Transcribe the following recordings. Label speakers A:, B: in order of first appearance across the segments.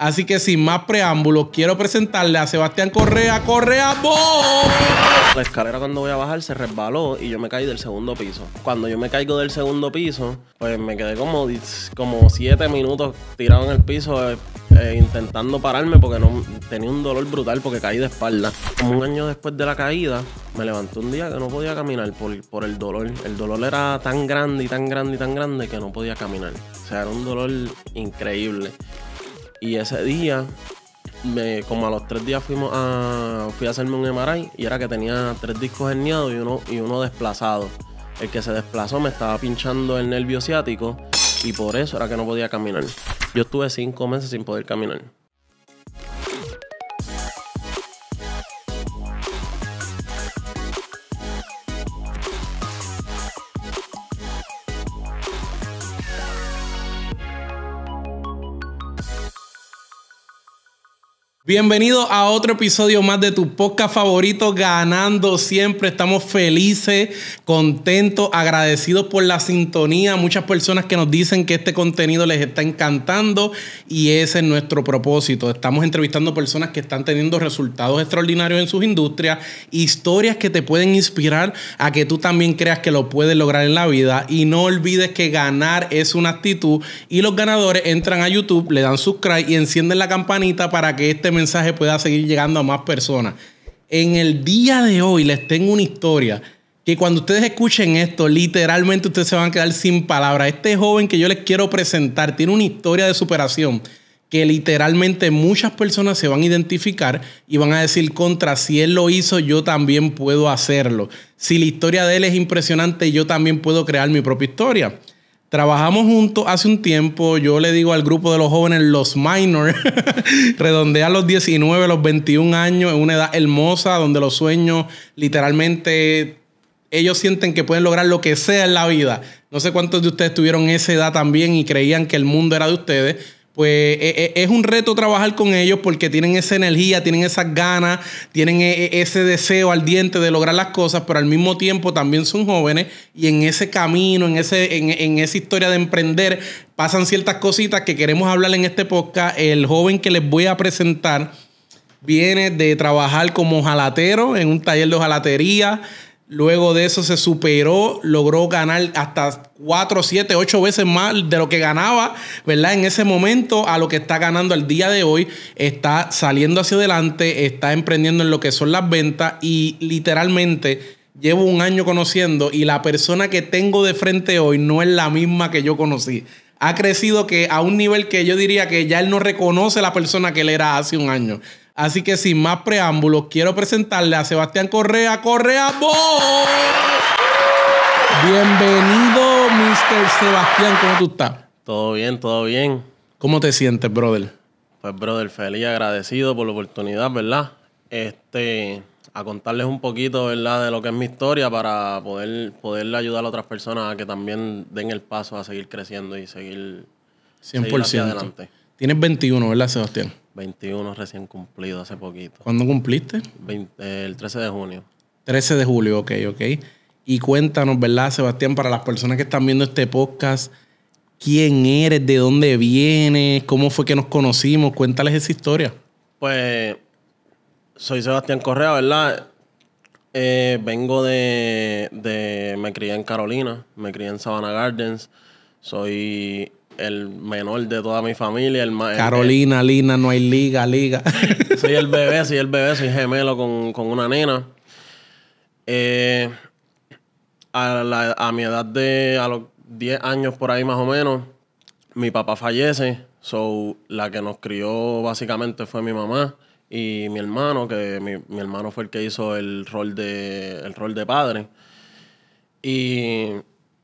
A: Así que sin más preámbulos, quiero presentarle a Sebastián Correa. ¡Correa, vos!
B: La escalera cuando voy a bajar se resbaló y yo me caí del segundo piso. Cuando yo me caigo del segundo piso, pues me quedé como, como siete minutos tirado en el piso eh, eh, intentando pararme porque no tenía un dolor brutal porque caí de espalda. Como un año después de la caída, me levanté un día que no podía caminar por, por el dolor. El dolor era tan grande y tan grande y tan grande que no podía caminar. O sea, era un dolor increíble. Y ese día, me, como a los tres días fuimos a, fui a hacerme un MRI y era que tenía tres discos herniados y uno, y uno desplazado. El que se desplazó me estaba pinchando el nervio ciático y por eso era que no podía caminar. Yo estuve cinco meses sin poder caminar.
A: Bienvenido a otro episodio más de tu podcast favorito, Ganando Siempre. Estamos felices, contentos, agradecidos por la sintonía. Muchas personas que nos dicen que este contenido les está encantando y ese es nuestro propósito. Estamos entrevistando personas que están teniendo resultados extraordinarios en sus industrias, historias que te pueden inspirar a que tú también creas que lo puedes lograr en la vida. Y no olvides que ganar es una actitud y los ganadores entran a YouTube, le dan subscribe y encienden la campanita para que este mensaje pueda seguir llegando a más personas. En el día de hoy les tengo una historia que cuando ustedes escuchen esto, literalmente ustedes se van a quedar sin palabras. Este joven que yo les quiero presentar tiene una historia de superación que literalmente muchas personas se van a identificar y van a decir contra, si él lo hizo, yo también puedo hacerlo. Si la historia de él es impresionante, yo también puedo crear mi propia historia. Trabajamos juntos hace un tiempo, yo le digo al grupo de los jóvenes, los minors, redondea los 19, los 21 años, en una edad hermosa donde los sueños literalmente ellos sienten que pueden lograr lo que sea en la vida. No sé cuántos de ustedes tuvieron esa edad también y creían que el mundo era de ustedes, pues eh, eh, es un reto trabajar con ellos porque tienen esa energía, tienen esas ganas, tienen eh, ese deseo ardiente de lograr las cosas, pero al mismo tiempo también son jóvenes y en ese camino, en, ese, en, en esa historia de emprender, pasan ciertas cositas que queremos hablar en este podcast. El joven que les voy a presentar viene de trabajar como jalatero en un taller de jalatería. Luego de eso se superó, logró ganar hasta 4, 7, ocho veces más de lo que ganaba, ¿verdad? En ese momento a lo que está ganando al día de hoy, está saliendo hacia adelante, está emprendiendo en lo que son las ventas y literalmente llevo un año conociendo y la persona que tengo de frente hoy no es la misma que yo conocí. Ha crecido que a un nivel que yo diría que ya él no reconoce la persona que él era hace un año. Así que sin más preámbulos, quiero presentarle a Sebastián Correa. ¡Correa, vos! Bienvenido, Mr. Sebastián. ¿Cómo tú estás? Todo bien, todo bien. ¿Cómo te sientes, brother?
B: Pues, brother, feliz, agradecido por la oportunidad, ¿verdad? Este, a contarles un poquito, ¿verdad?, de lo que es mi historia para poder, poderle ayudar a otras personas a que también den el paso a seguir creciendo y seguir,
A: 100%. Seguir adelante. Tienes 21, ¿verdad, Sebastián?
B: 21 recién cumplido hace poquito.
A: ¿Cuándo cumpliste?
B: Eh, el 13 de
A: junio. 13 de julio, ok, ok. Y cuéntanos, ¿verdad, Sebastián? Para las personas que están viendo este podcast, ¿quién eres? ¿De dónde vienes? ¿Cómo fue que nos conocimos? Cuéntales esa historia.
B: Pues soy Sebastián Correa, ¿verdad? Eh, vengo de, de, Me crié en Carolina, me crié en Savannah Gardens. Soy el menor de toda mi familia. El más, Carolina, Lina,
A: no hay liga, liga.
B: soy el bebé, soy el bebé, soy gemelo con, una nena. Eh, a, mi edad de a los 10 años por ahí más o menos, mi papá fallece. So, la que nos crió básicamente fue mi mamá y mi hermano, que mi, mi hermano fue el que hizo el rol de, el rol de padre. Y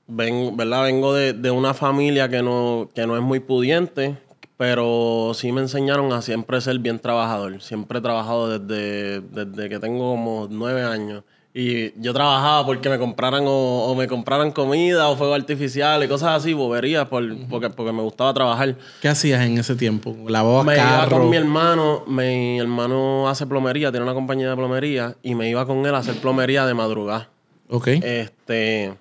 B: ¿verdad? vengo de, una familia que no, que no es muy pudiente, pero sí me enseñaron a siempre ser bien trabajador. Siempre he trabajado desde, que tengo como nueve años. Y yo trabajaba porque me compraran o, me compraran comida o fuego artificial y cosas así, boberías, por, porque, porque me gustaba trabajar.
A: ¿Qué hacías en ese tiempo? ¿Lavabas Me iba con mi
B: hermano. Mi hermano hace plomería, tiene una compañía de plomería. Y me iba con él a hacer plomería de madrugada. Ok. Este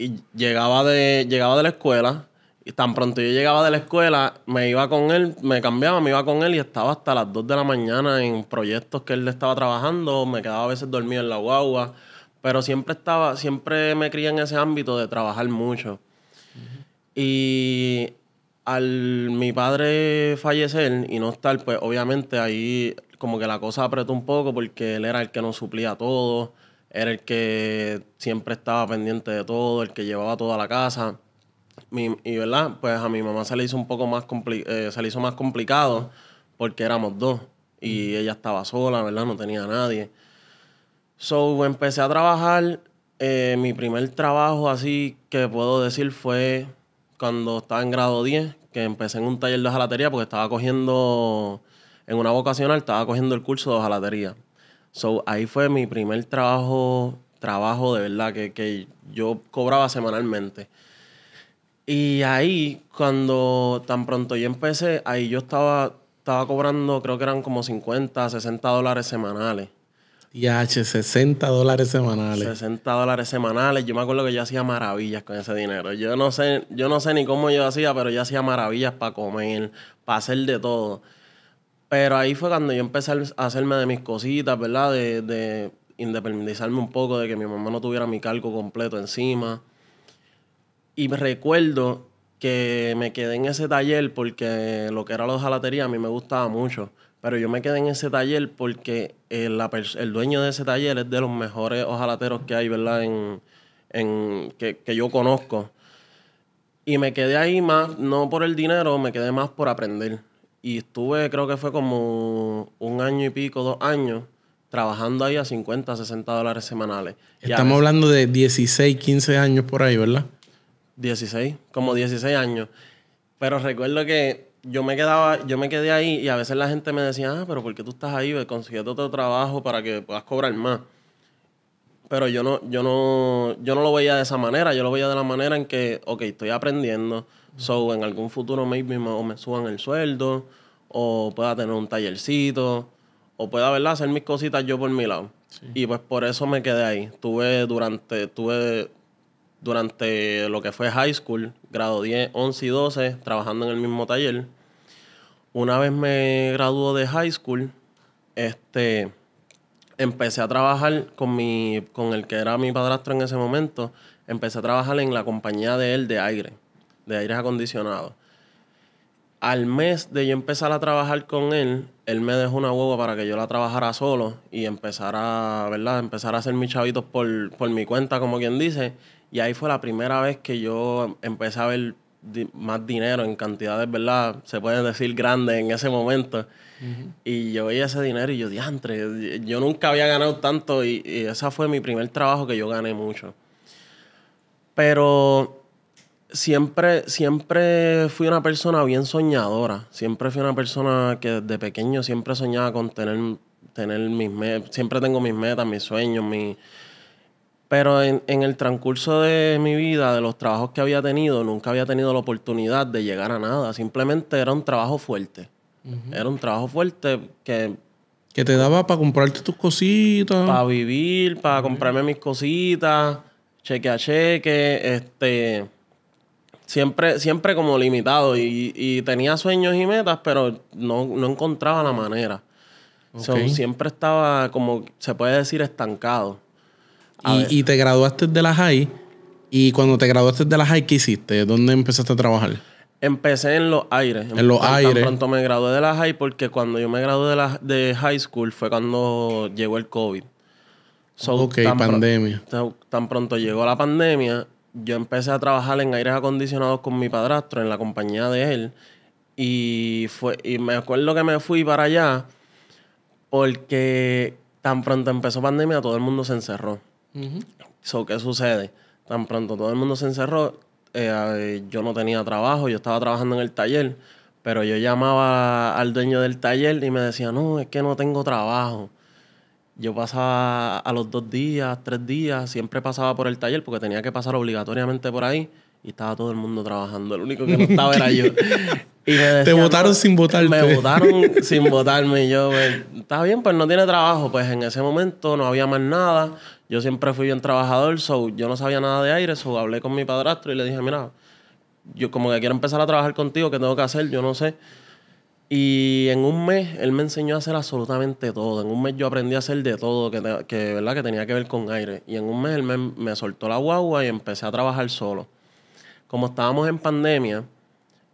B: y llegaba de, llegaba de la escuela. Y tan pronto yo llegaba de la escuela, me iba con él, me cambiaba, me iba con él y estaba hasta las 2 de la mañana en proyectos que él estaba trabajando. Me quedaba a veces dormido en la guagua. Pero siempre estaba, siempre me cría en ese ámbito de trabajar mucho. Y al mi padre fallecer y no estar, pues obviamente ahí como que la cosa apretó un poco porque él era el que nos suplía todo era el que siempre estaba pendiente de todo, el que llevaba toda la casa. Mi, y verdad, pues a mi mamá se le hizo un poco más, eh, se le hizo más complicado porque éramos dos y ella estaba sola, ¿verdad? No tenía nadie. So, empecé a trabajar. Eh, mi primer trabajo así que puedo decir fue cuando estaba en grado 10, que empecé en un taller de jalatería porque estaba cogiendo, en una vocacional, estaba cogiendo el curso de jalatería. So, ahí fue mi primer trabajo, trabajo de verdad, que, que yo cobraba semanalmente. Y ahí, cuando tan pronto yo empecé, ahí yo estaba, estaba cobrando, creo que eran como 50, 60 dólares semanales.
A: Y H, 60 dólares semanales.
B: 60 dólares semanales. Yo me acuerdo que yo hacía maravillas con ese dinero. Yo no sé, yo no sé ni cómo yo hacía, pero yo hacía maravillas para comer, para hacer de todo. Pero ahí fue cuando yo empecé a hacerme de mis cositas, ¿verdad? De, de independizarme un poco, de que mi mamá no tuviera mi calco completo encima. Y recuerdo que me quedé en ese taller porque lo que era la ojalatería a mí me gustaba mucho. Pero yo me quedé en ese taller porque el, dueño de ese taller es de los mejores ojalateros que hay, ¿verdad? En, que, yo conozco. Y me quedé ahí más, no por el dinero, me quedé más por aprender. Y estuve, creo que fue como un año y pico, dos años, trabajando ahí a 50, 60 dólares semanales. Estamos
A: hablando de 16, 15 años por ahí, ¿verdad?
B: 16, como 16 años. Pero recuerdo que yo me quedaba, yo me quedé ahí y a veces la gente me decía, ah, pero ¿por qué tú estás ahí? Consigues otro trabajo para que puedas cobrar más. Pero yo no, yo no, yo no lo veía de esa manera, yo lo veía de la manera en que, ok, estoy aprendiendo, So, en algún futuro, maybe me, o me suban el sueldo, o pueda tener un tallercito, o pueda, ¿verdad?, hacer mis cositas yo por mi lado. Y pues por eso me quedé ahí. Tuve durante, tuve durante lo que fue high school, grado 10, 11 y 12, trabajando en el mismo taller. Una vez me graduó de high school, este, empecé a trabajar con, mi, con el que era mi padrastro en ese momento, empecé a trabajar en la compañía de él de aire de aires acondicionados. Al mes de yo empezar a trabajar con él, él me dejó una hueva para que yo la trabajara solo y empezara, ¿verdad? Empezar a hacer mis chavitos por, mi cuenta, como quien dice. Y ahí fue la primera vez que yo empecé a ver más dinero en cantidades, ¿verdad? Se pueden decir grandes en ese momento. Y yo veía ese dinero y yo, diantre, yo nunca había ganado tanto y, y ese fue mi primer trabajo que yo gané mucho. Pero siempre, siempre fui una persona bien soñadora. Siempre fui una persona que desde pequeño siempre soñaba con tener, tener mis metas. Siempre tengo mis metas, mis sueños, mi Pero en, el transcurso de mi vida, de los trabajos que había tenido, nunca había tenido la oportunidad de llegar a nada. Simplemente era un trabajo fuerte. Era un trabajo fuerte que...
A: Que te daba para comprarte tus cositas. Para vivir,
B: para comprarme mis cositas, cheque a cheque, este siempre, siempre como limitado y, tenía sueños y metas, pero no, encontraba la manera. siempre estaba como, se puede decir, estancado.
A: Y, te graduaste de la high. Y cuando te graduaste de la high, ¿qué hiciste? ¿Dónde empezaste a trabajar?
B: Empecé en los aires. En los aires. Tan pronto me gradué de la high porque cuando yo me gradué de, la, de high school fue cuando llegó el COVID. ok, pandemia. tan pronto llegó la pandemia, yo empecé a trabajar en aires acondicionados con mi padrastro, en la compañía de él. Y, fue, y me acuerdo que me fui para allá porque tan pronto empezó pandemia, todo el mundo se encerró. ¿Qué sucede? Tan pronto todo el mundo se encerró, eh, eh, yo no tenía trabajo, yo estaba trabajando en el taller, pero yo llamaba al dueño del taller y me decía, no, es que no tengo trabajo yo pasaba a los dos días, tres días, siempre pasaba por el taller porque tenía que pasar obligatoriamente por ahí y estaba todo el mundo trabajando. El único que no estaba era yo.
A: Y me Te votaron pues, sin votarme. Me votaron
B: sin votarme. Y yo, pues, está bien, pues no tiene trabajo. Pues en ese momento no había más nada. Yo siempre fui bien trabajador, so yo no sabía nada de aire. So hablé con mi padrastro y le dije, mira, yo como que quiero empezar a trabajar contigo, ¿qué tengo que hacer? Yo no sé. Y en un mes él me enseñó a hacer absolutamente todo. En un mes yo aprendí a hacer de todo que, que, ¿verdad? que tenía que ver con aire. Y en un mes él me, soltó la guagua y empecé a trabajar solo. Como estábamos en pandemia,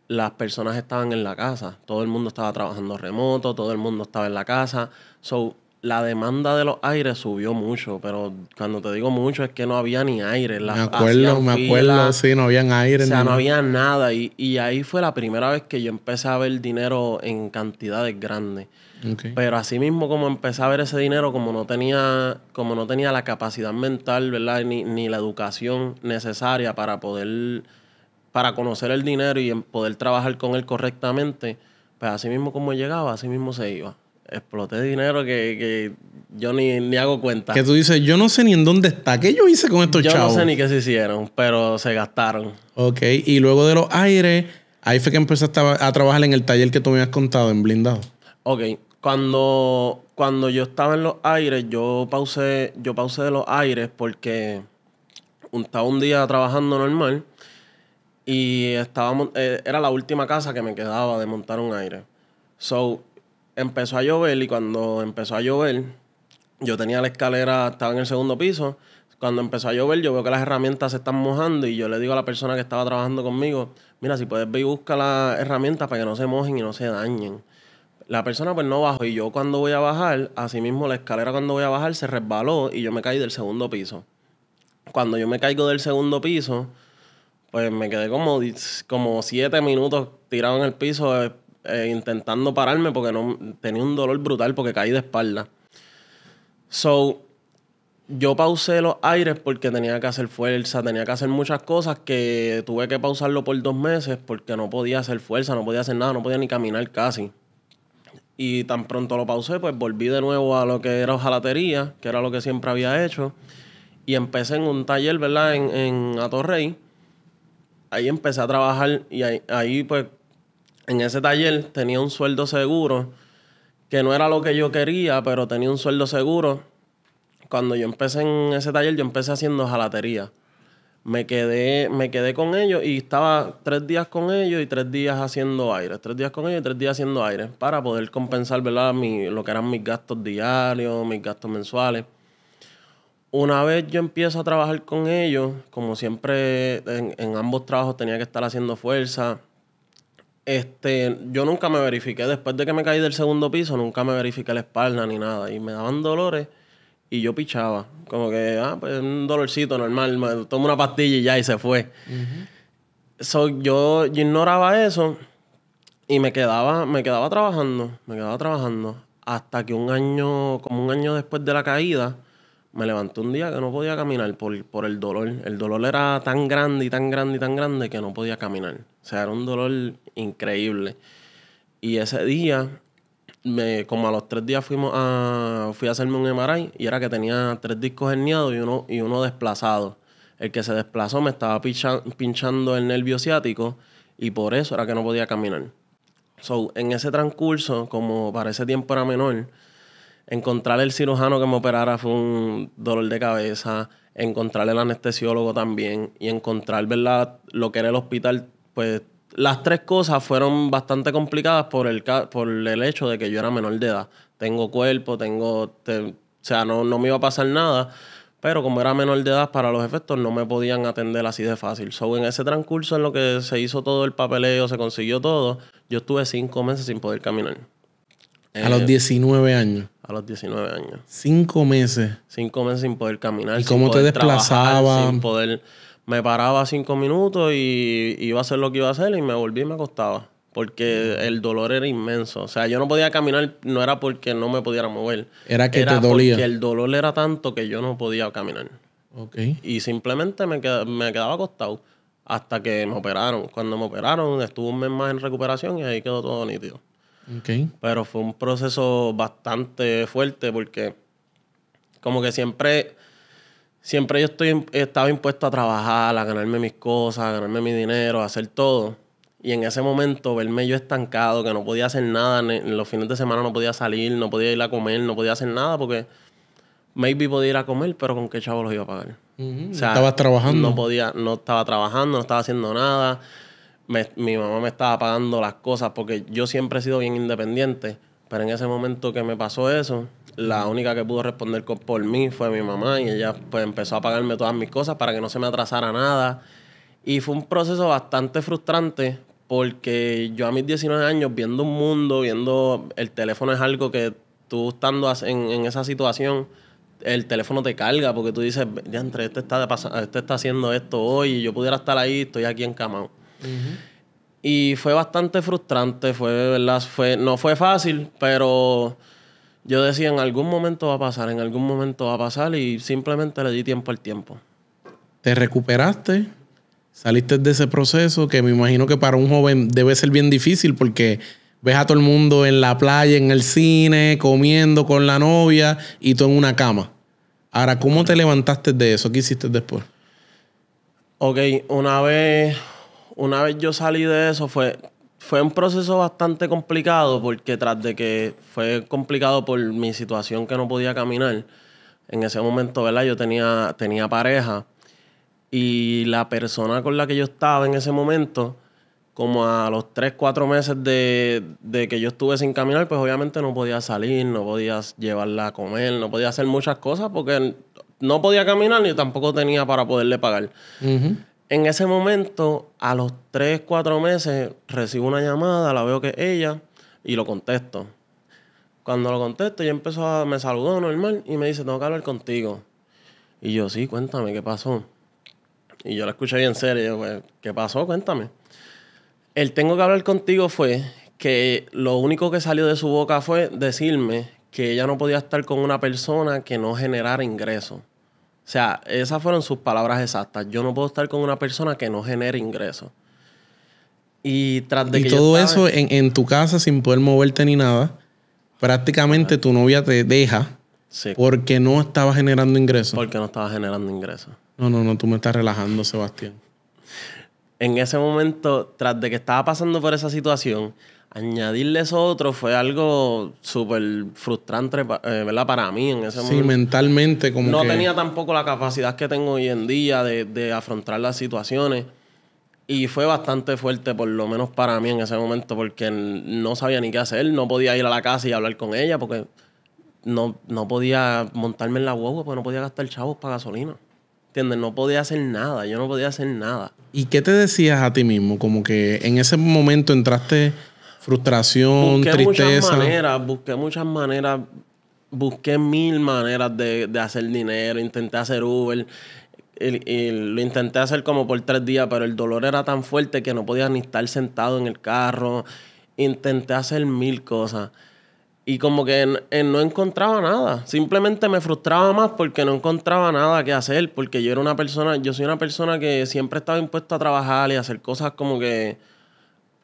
B: las personas estaban en la casa. Todo el mundo estaba trabajando remoto, todo el mundo estaba en la casa. So, la demanda de los aires subió mucho, pero cuando te digo mucho es que no había ni aire. Las me acuerdo, me acuerdo, sí,
A: no había aire. O sea, no, había
B: nada. Y, ahí fue la primera vez que yo empecé a ver dinero en cantidades grandes. Pero así mismo como empecé a ver ese dinero, como no tenía, como no tenía la capacidad mental, ¿verdad? Ni, la educación necesaria para poder, para conocer el dinero y poder trabajar con él correctamente, pues así mismo como llegaba, así mismo se iba exploté dinero que, yo ni, hago cuenta. Que tú dices,
A: yo no sé ni en dónde está. ¿Qué yo hice con estos chavos? Yo no sé ni
B: qué se hicieron, pero se gastaron.
A: Ok, y luego de los aires, ahí fue que empecé a, trabajar en el taller que tú me has contado, en blindado.
B: Ok, cuando, cuando yo estaba en los aires, yo pausé, yo pausé de los aires porque estaba un día trabajando normal y estábamos, eh, era la última casa que me quedaba de montar un aire. So, empezó a llover y cuando empezó a llover, yo tenía la escalera, estaba en el segundo piso. Cuando empezó a llover, yo veo que las herramientas se están mojando y yo le digo a la persona que estaba trabajando conmigo, mira, si puedes ver y busca las herramientas para que no se mojen y no se dañen. La persona pues no bajó y yo cuando voy a bajar, asimismo la escalera cuando voy a bajar se resbaló y yo me caí del segundo piso. Cuando yo me caigo del segundo piso, pues me quedé como, como siete minutos tirado en el piso eh, eh, intentando pararme porque no, tenía un dolor brutal porque caí de espalda. So, yo pausé los aires porque tenía que hacer fuerza, tenía que hacer muchas cosas que tuve que pausarlo por dos meses porque no podía hacer fuerza, no podía hacer nada, no podía ni caminar casi. Y tan pronto lo pausé, pues volví de nuevo a lo que era ojalatería que era lo que siempre había hecho. Y empecé en un taller, ¿verdad? En, en Atorrey. Ahí empecé a trabajar y ahí, ahí pues en ese taller tenía un sueldo seguro, que no era lo que yo quería, pero tenía un sueldo seguro. Cuando yo empecé en ese taller, yo empecé haciendo jalatería. Me quedé, me quedé con ellos y estaba tres días con ellos y tres días haciendo aire. Tres días con ellos y tres días haciendo aire para poder compensar ¿verdad? Mi, lo que eran mis gastos diarios, mis gastos mensuales una vez yo empiezo a trabajar con ellos, como siempre en, ambos trabajos tenía que estar haciendo fuerza, este, yo nunca me verifiqué. Después de que me caí del segundo piso, nunca me verifiqué la espalda ni nada. Y me daban dolores y yo pichaba. Como que, ah, pues un dolorcito normal. Me tomo una pastilla y ya, y se fue. yo, ignoraba eso y me quedaba, me quedaba trabajando. Me quedaba trabajando. Hasta que un año, como un año después de la caída, me levanté un día que no podía caminar por, por el dolor. El dolor era tan grande y tan grande y tan grande que no podía caminar. O sea, era un dolor increíble. Y ese día, me, como a los tres días fuimos a, fui a hacerme un MRI y era que tenía tres discos herniados y uno, y uno desplazado. El que se desplazó me estaba pinchando el nervio ciático y por eso era que no podía caminar. So, en ese transcurso, como para ese tiempo era menor, encontrar el cirujano que me operara fue un dolor de cabeza, encontrar el anestesiólogo también y encontrar lo que era el hospital pues las tres cosas fueron bastante complicadas por el, por el hecho de que yo era menor de edad. Tengo cuerpo, tengo... o sea, no, me iba a pasar nada, pero como era menor de edad para los efectos no me podían atender así de fácil. So, en ese transcurso en lo que se hizo todo el papeleo, se consiguió todo, yo estuve cinco meses sin poder caminar.
A: A los 19 eh, años. A los 19 años. Cinco meses. Cinco meses sin
B: poder caminar. ¿Y cómo te desplazabas? Sin poder me paraba cinco minutos y iba a hacer lo que iba a hacer y me volví y me acostaba. Porque el dolor era inmenso. O sea, yo no podía caminar, no era porque no me pudiera mover. Era que te dolía. Porque el dolor era tanto que yo no podía caminar. Y simplemente me, me quedaba acostado hasta que me operaron. Cuando me operaron, estuve un mes más en recuperación y ahí quedó todo nítido. Pero fue un proceso bastante fuerte porque como que siempre siempre yo estoy, estaba impuesto a trabajar, a ganarme mis cosas, a ganarme mi dinero, a hacer todo. Y en ese momento verme yo estancado, que no podía hacer nada, en los fines de semana no podía salir, no podía ir a comer, no podía hacer nada porque maybe podía ir a comer, pero con qué chavo los iba a pagar. sea, Estabas trabajando. No podía, no estaba trabajando, no estaba haciendo nada. mi mamá me estaba pagando las cosas porque yo siempre he sido bien independiente. Pero en ese momento que me pasó eso, la única que pudo responder por mí fue mi mamá y ella pues empezó a pagarme todas mis cosas para que no se me atrasara nada. Y fue un proceso bastante frustrante porque yo a mis 19 años viendo un mundo, viendo el teléfono es algo que tú estando en, esa situación, el teléfono te carga porque tú dices, ya entre este está, este está haciendo esto hoy y yo pudiera estar ahí, estoy aquí en cama. Y fue bastante frustrante, fue, Fue, no fue fácil, pero yo decía, en algún momento va a pasar, en algún momento va a pasar y simplemente le di tiempo al tiempo.
A: Te recuperaste, saliste de ese proceso que me imagino que para un joven debe ser bien difícil porque ves a todo el mundo en la playa, en el cine, comiendo con la novia y tú en una cama. Ahora, ¿cómo te levantaste de eso? ¿Qué hiciste después?
B: Ok, una vez, una vez yo salí de eso fue, fue un proceso bastante complicado porque tras de que fue complicado por mi situación que no podía caminar, en ese momento, ¿verdad? Yo tenía, tenía pareja y la persona con la que yo estaba en ese momento, como a los tres, cuatro meses de, de que yo estuve sin caminar, pues obviamente no podía salir, no podía llevarla a comer, no podía hacer muchas cosas porque no podía caminar ni tampoco tenía para poderle pagar. En ese momento, a los tres, cuatro meses, recibo una llamada, la veo que es ella y lo contesto. Cuando lo contesto, ella empezó a, me saludó normal y me dice, tengo que hablar contigo. Y yo, sí, cuéntame, ¿qué pasó? Y yo la escuché bien serio, yo, pues, ¿qué pasó? Cuéntame. El tengo que hablar contigo fue que lo único que salió de su boca fue decirme que ella no podía estar con una persona que no generara ingresos. O sea, esas fueron sus palabras exactas. Yo no puedo estar con una persona que no genere ingresos. Y tras de y todo eso
A: en, tu casa sin poder moverte ni nada, prácticamente tu novia te deja porque no estaba generando ingresos. Porque no estaba generando ingresos. No, no, no, tú me estás relajando, Sebastián. En ese
B: momento, tras de que estaba pasando por esa situación, Añadirles eso otro fue algo súper frustrante, eh, ¿verdad? Para mí en ese momento. Sí,
A: mentalmente como No tenía
B: tampoco la capacidad que tengo hoy en día de, afrontar las situaciones. Y fue bastante fuerte, por lo menos para mí en ese momento, porque no sabía ni qué hacer. No podía ir a la casa y hablar con ella porque no, no podía montarme en la huevo porque no podía gastar chavos para gasolina. ¿Entiendes? No podía hacer nada. Yo no podía hacer nada.
A: ¿Y qué te decías a ti mismo? Como que en ese momento entraste Frustración, busqué tristeza. Muchas maneras,
B: busqué muchas maneras, busqué mil maneras de, hacer dinero, intenté hacer Uber. lo intenté hacer como por tres días, pero el dolor era tan fuerte que no podía ni estar sentado en el carro. Intenté hacer mil cosas. Y como que no encontraba nada. Simplemente me frustraba más porque no encontraba nada que hacer. Porque yo era una persona, yo soy una persona que siempre estaba impuesta a trabajar y hacer cosas como que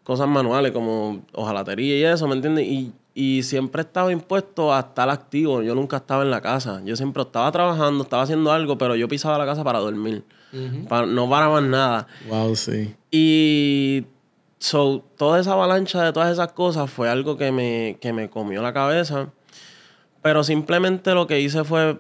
B: cosas manuales como ojalatería y eso, ¿me entiendes? Y, y siempre estaba impuesto a estar activo. Yo nunca estaba en la casa. Yo siempre estaba trabajando, estaba haciendo algo, pero yo pisaba la casa para dormir. no para nada. Wow, sí. Y so, toda esa avalancha de todas esas cosas fue algo que me, me comió la cabeza. Pero simplemente lo que hice fue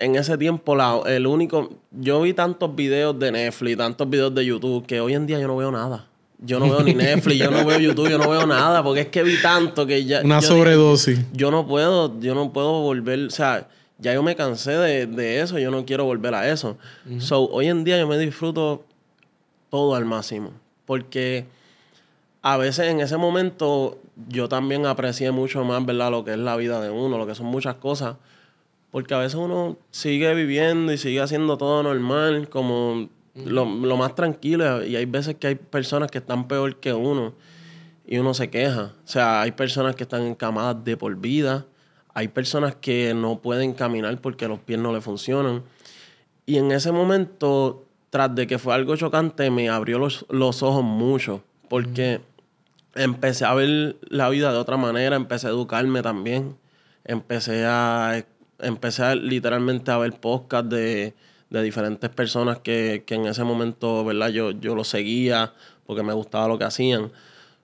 B: en ese tiempo, la, el único. Yo vi tantos videos de Netflix, tantos videos de YouTube, que hoy en día yo no veo nada. Yo no veo ni Netflix, yo no veo YouTube, yo no veo nada, porque es que vi tanto que ya... Una sobredosis. Yo no puedo, yo no puedo volver, o sea, ya yo me cansé de, eso, yo no quiero volver a eso. So, hoy en día yo me disfruto todo al máximo, porque a veces en ese momento yo también aprecié mucho más, ¿verdad? Lo que es la vida de uno, lo que son muchas cosas, porque a veces uno sigue viviendo y sigue haciendo todo normal, como lo, más tranquilo. Y hay veces que hay personas que están peor que uno y uno se queja. O sea, hay personas que están encamadas de por vida. Hay personas que no pueden caminar porque los pies no le funcionan. Y en ese momento, tras de que fue algo chocante, me abrió los, ojos mucho. Porque empecé a ver la vida de otra manera, empecé a educarme también. Empecé a empecé literalmente a ver podcast de, de diferentes personas que, que en ese momento, ¿verdad? Yo, yo lo seguía porque me gustaba lo que hacían.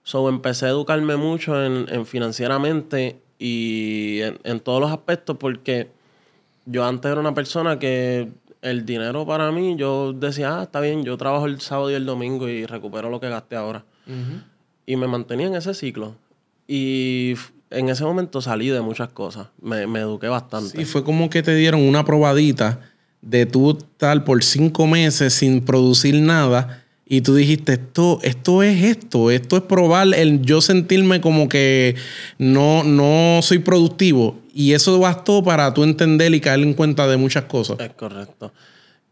B: So, empecé a educarme mucho en, en financieramente y en, en, todos los aspectos porque yo antes era una persona que el dinero para mí, yo decía, ah, está bien, yo trabajo el sábado y el domingo y recupero lo que gasté ahora. Y me mantenía en ese ciclo. Y en ese momento
A: salí de muchas cosas, me, me eduqué bastante. Y sí, fue como que te dieron una probadita de tú estar por cinco meses sin producir nada y tú dijiste, esto, esto es esto, esto es probar el yo sentirme como que no, no soy productivo. Y eso bastó para tú entender y caer en cuenta de muchas cosas. Es correcto.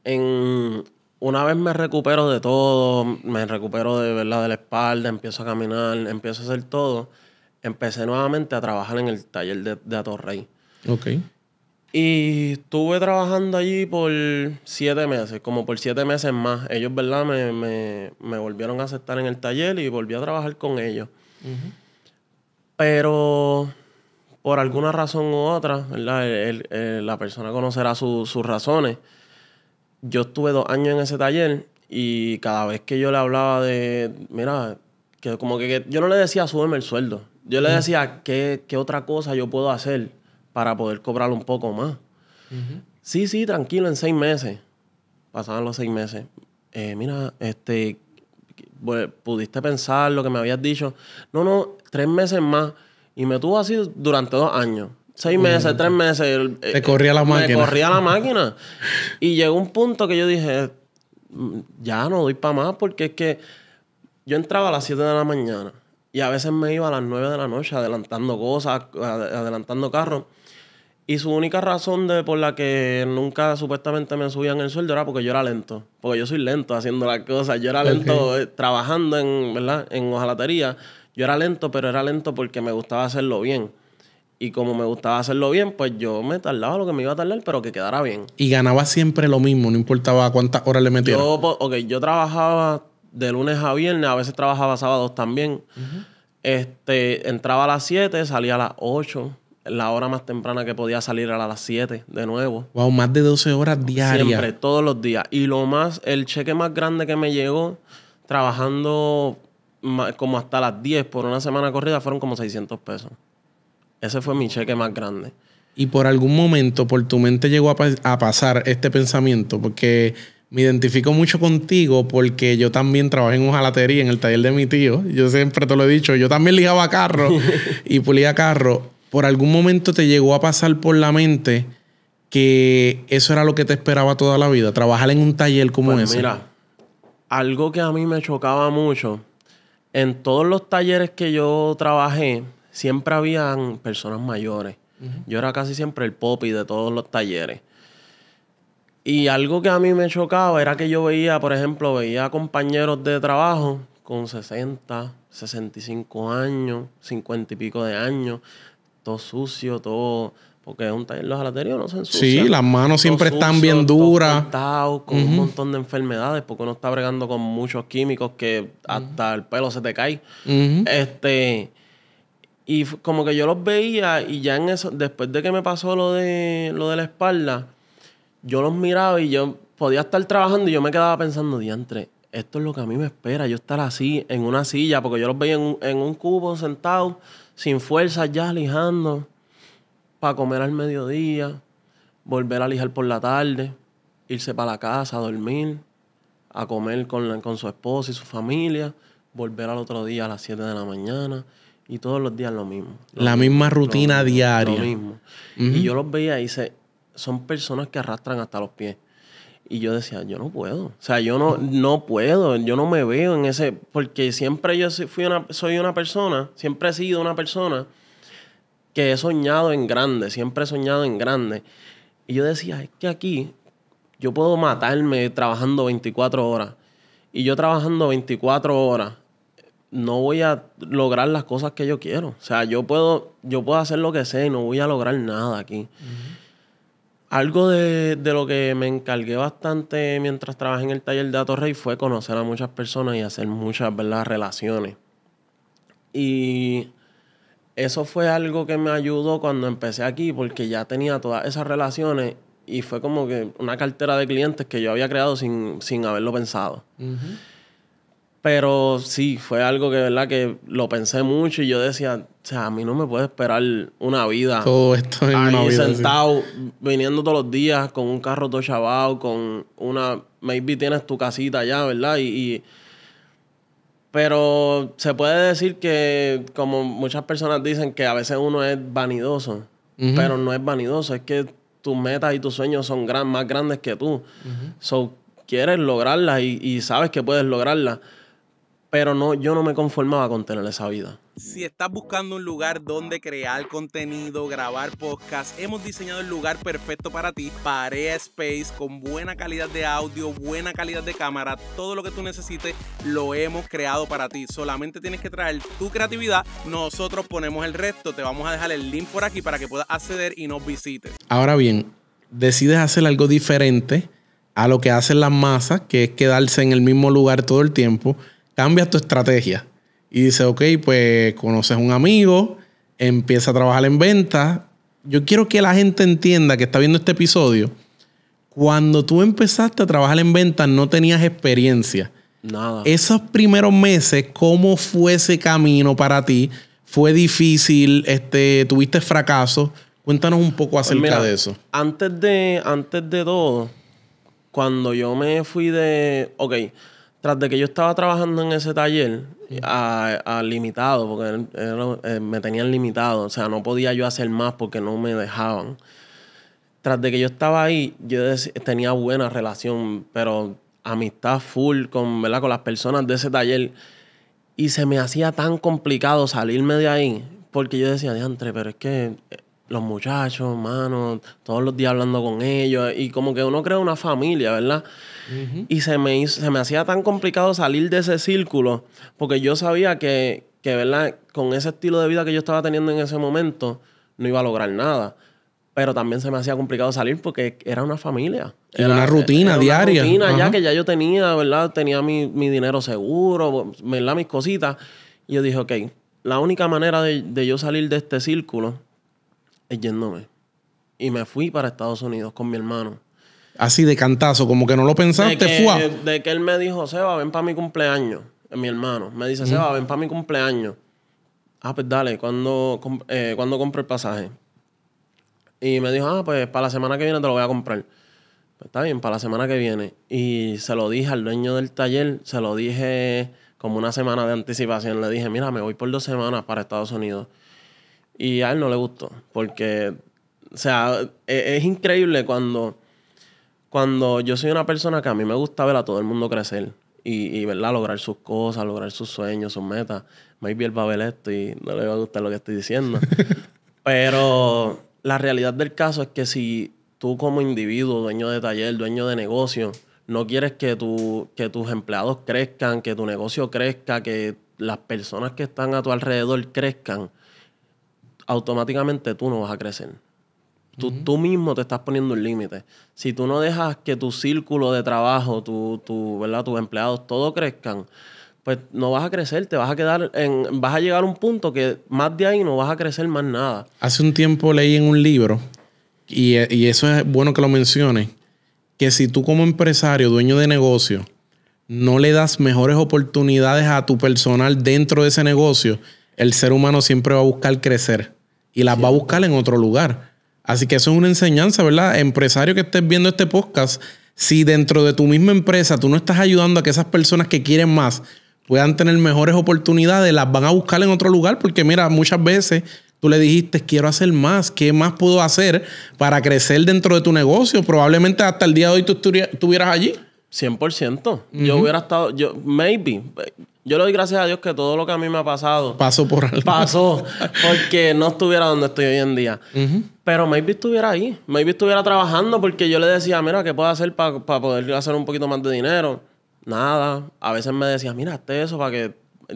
B: En, una vez me recupero de todo, me recupero de, ¿verdad? de la espalda, empiezo a caminar, empiezo a hacer todo, empecé nuevamente a trabajar en el taller de, de Atorrey. Ok. Y estuve trabajando allí por siete meses, como por siete meses más. Ellos, ¿verdad? Me, volvieron a aceptar en el taller y volví a trabajar con ellos. Pero por alguna razón u otra, ¿verdad? la persona conocerá sus razones. Yo estuve dos años en ese taller y cada vez que yo le hablaba de, mira, que como que, yo no le decía súbeme el sueldo. Yo le decía, ¿qué, ¿qué otra cosa yo puedo hacer? para poder cobrar un poco más. Sí, sí, tranquilo, en seis meses. Pasaban los seis meses. Eh, mira, este, pues, pudiste pensar lo que me habías dicho. No, no, tres meses más. Y me tuvo así durante dos años. Seis meses, tres meses. Eh, Te corría la máquina. Me corría la máquina. Y llegó un punto que yo dije, ya no doy para más porque es que yo entraba a las siete de la mañana y a veces me iba a las nueve de la noche adelantando cosas, adelantando carros. Y su única razón de, por la que nunca supuestamente me subían el sueldo era porque yo era lento. Porque yo soy lento haciendo las cosas. Yo era lento eh, trabajando en, ¿verdad? en hojalatería. Yo era lento, pero era lento porque me gustaba hacerlo bien. Y como me gustaba hacerlo bien, pues yo me tardaba lo que me iba a tardar, pero que quedara bien.
A: Y ganaba siempre lo mismo, no importaba cuántas horas le metía.
B: Yo, pues, yo trabajaba de lunes a viernes, a veces trabajaba sábados también. Este, entraba a las 7, salía a las 8 la hora más temprana que podía salir era a las 7 de nuevo.
A: Wow, más de 12 horas diarias. Siempre,
B: todos los días. Y lo más, el cheque más grande que me llegó trabajando como hasta las 10 por una semana corrida fueron como 600 pesos.
A: Ese fue mi cheque más grande. Y por algún momento, por tu mente llegó a, pasar este pensamiento, porque me identifico mucho contigo porque yo también trabajé en hojalatería en el taller de mi tío. Yo siempre te lo he dicho, yo también ligaba carro y pulía carro por algún momento te llegó a pasar por la mente que eso era lo que te esperaba toda la vida, trabajar en un taller como pues ese. Mira,
B: algo que a mí me chocaba mucho, en todos los talleres que yo trabajé, siempre habían personas mayores. Yo era casi siempre el popi de todos los talleres. Y algo que a mí me chocaba era que yo veía, por ejemplo, veía compañeros de trabajo con 60, 65 años, 50 y pico de años todo sucio, todo. Porque es un taller los no se ensucian... Sí, las manos siempre están bien duras. con un montón de enfermedades, porque uno está bregando con muchos químicos que hasta el pelo se te cae. Este. Y como que yo los veía, y ya en eso, después de que me pasó lo de, lo de la espalda, yo los miraba y yo podía estar trabajando y yo me quedaba pensando, diantre, esto es lo que a mí me espera, yo estar así, en una silla, porque yo los veía en un, en un cubo sentado sin fuerza ya lijando para comer al mediodía, volver a lijar por la tarde, irse para la casa a dormir, a comer con, su esposa y su familia, volver al otro día a las 7 de la mañana y todos los días lo mismo. la misma rutina diaria. Y yo los veía y dice, son personas que arrastran hasta los pies. Y yo decía, yo no puedo. O sea, yo no, no puedo, yo no me veo en ese. Porque siempre yo fui soy una persona, siempre he sido una persona que he soñado en grande, siempre he soñado en grande. Y yo decía, es que aquí yo puedo matarme trabajando 24 horas. Y yo trabajando 24 horas no voy a lograr las cosas que yo quiero. O sea, yo puedo, yo puedo hacer lo que sé y no voy a lograr nada aquí. Algo de, lo que me encargué bastante mientras trabajé en el taller de Atorrey fue conocer a muchas personas y hacer muchas ¿verdad? relaciones. Y eso fue algo que me ayudó cuando empecé aquí, porque ya tenía todas esas relaciones y fue como que una cartera de clientes que yo había creado sin, sin haberlo pensado. Pero sí, fue algo que, ¿verdad? Que lo pensé mucho y yo decía, o sea, a mí no me puede esperar una vida. ahí sentado, viniendo todos los días con un carro todo chavado, con una... Maybe tienes tu casita allá, ¿verdad? y, pero se puede decir que, como muchas personas dicen, que a veces uno es vanidoso, pero no es vanidoso, es que tus metas y tus sueños son más grandes que tú. So, quieres lograrlas y, y, sabes que puedes lograrlas pero no, yo no me conformaba con tener esa vida.
A: Si estás buscando un lugar donde crear contenido, grabar podcast, hemos diseñado el lugar perfecto para ti. Parea Space con buena calidad de audio, buena calidad de cámara, todo lo que tú necesites lo hemos creado para ti. Solamente tienes que traer tu creatividad, nosotros ponemos el resto. Te vamos a dejar el link por aquí para que puedas acceder y nos visites. Ahora bien, decides hacer algo diferente a lo que hacen las masas, que es quedarse en el mismo lugar todo el tiempo cambias tu estrategia y dices, ok, pues conoces a un amigo, empieza a trabajar en ventas. Yo quiero que la gente entienda que está viendo este episodio. Cuando tú empezaste a trabajar en ventas no tenías experiencia. Nada. Esos primeros meses, ¿cómo fue ese camino para ti? ¿Fue difícil? Este, ¿Tuviste fracaso? Cuéntanos un poco acerca de eso.
B: Antes de, antes de todo, cuando yo me fui de... Ok, tras de que yo estaba trabajando en ese taller a, limitado, porque eh, me tenían limitado, o sea, no podía yo hacer más porque no me dejaban. Tras de que yo estaba ahí, yo tenía buena relación, pero amistad full con, ¿verdad? con las personas de ese taller. Y se me hacía tan complicado salirme de ahí, porque yo decía, diantre, pero es que eh, los muchachos, mano, todos los días hablando con ellos y como que uno crea una familia, ¿verdad? Y se me, me hacía tan complicado salir de ese círculo porque yo sabía que, que, ¿verdad? Con ese estilo de vida que yo estaba teniendo en ese momento, no iba a lograr nada. Pero también se me hacía complicado salir porque era una familia.
A: Era una rutina diaria. Una rutina ya
B: que ya yo tenía, ¿verdad? Tenía mi, mi dinero seguro, ¿verdad? Mis cositas. Y yo dije, ok, la única manera de, de yo salir de este círculo yéndome. Y me fui para Estados Unidos con mi hermano.
A: Así de cantazo, como que no lo pensaste, fue.
B: De que él me dijo, Seba, ven para mi cumpleaños. Mi hermano me dice, Seba, ven para mi cumpleaños. Ah, pues dale, eh, ¿cuándo, compro el pasaje? Y me dijo, ah, pues para la semana que viene te lo voy a comprar. Pues está bien, para la semana que viene. Y se lo dije al dueño del taller, se lo dije como una semana de anticipación. Le dije, mira, me voy por dos semanas para Estados Unidos. Y a él no le gustó, porque, o sea, e, es, increíble cuando, cuando yo soy una persona que a mí me gusta ver a todo el mundo crecer. Y, ¿verdad? lograr sus cosas, lograr sus sueños, sus metas. Maybe él va a ver esto y no le va a gustar lo que estoy diciendo. Pero la realidad del caso es que si tú como individuo, dueño de taller, dueño de negocio, no quieres que, tu, que tus empleados crezcan, que tu negocio crezca, que las personas que están a tu alrededor crezcan, automáticamente tú no vas a crecer. Tú, tú mismo te estás poniendo un límite. Si tú no dejas que tu círculo de trabajo, tu, ¿verdad? tus empleados, todo crezcan, pues no vas a crecer, te vas a quedar en, vas a llegar a un punto que más de ahí no vas a crecer más nada.
A: Hace un tiempo leí en un libro, y, y eso es bueno que lo menciones, que si tú como empresario, dueño de negocio, no le das mejores oportunidades a tu personal dentro de ese negocio, el ser humano siempre va a buscar crecer y las va a buscar en otro lugar. Así que eso es una enseñanza, ¿verdad? Empresario que estés viendo este podcast, si dentro de tu misma empresa tú no estás ayudando a que esas personas que quieren más puedan tener mejores oportunidades, las van a buscar en otro lugar, porque mira, muchas veces tú le dijiste, quiero hacer más, ¿qué más puedo hacer para crecer dentro de tu negocio? Probablemente hasta el día de hoy tú estuvieras allí. 100%.
B: Yo hubiera estado, yo, maybe, yo le doy gracias a Dios que todo lo que a mí me ha pasado.
A: Pasó por algo.
B: Pasó. Porque no estuviera donde estoy hoy en día. Pero maybe estuviera ahí. Maybe estuviera trabajando porque yo le decía, mira, ¿qué puedo hacer para poder hacer un poquito más de dinero? Nada. A veces me decía, mira, hazte eso para que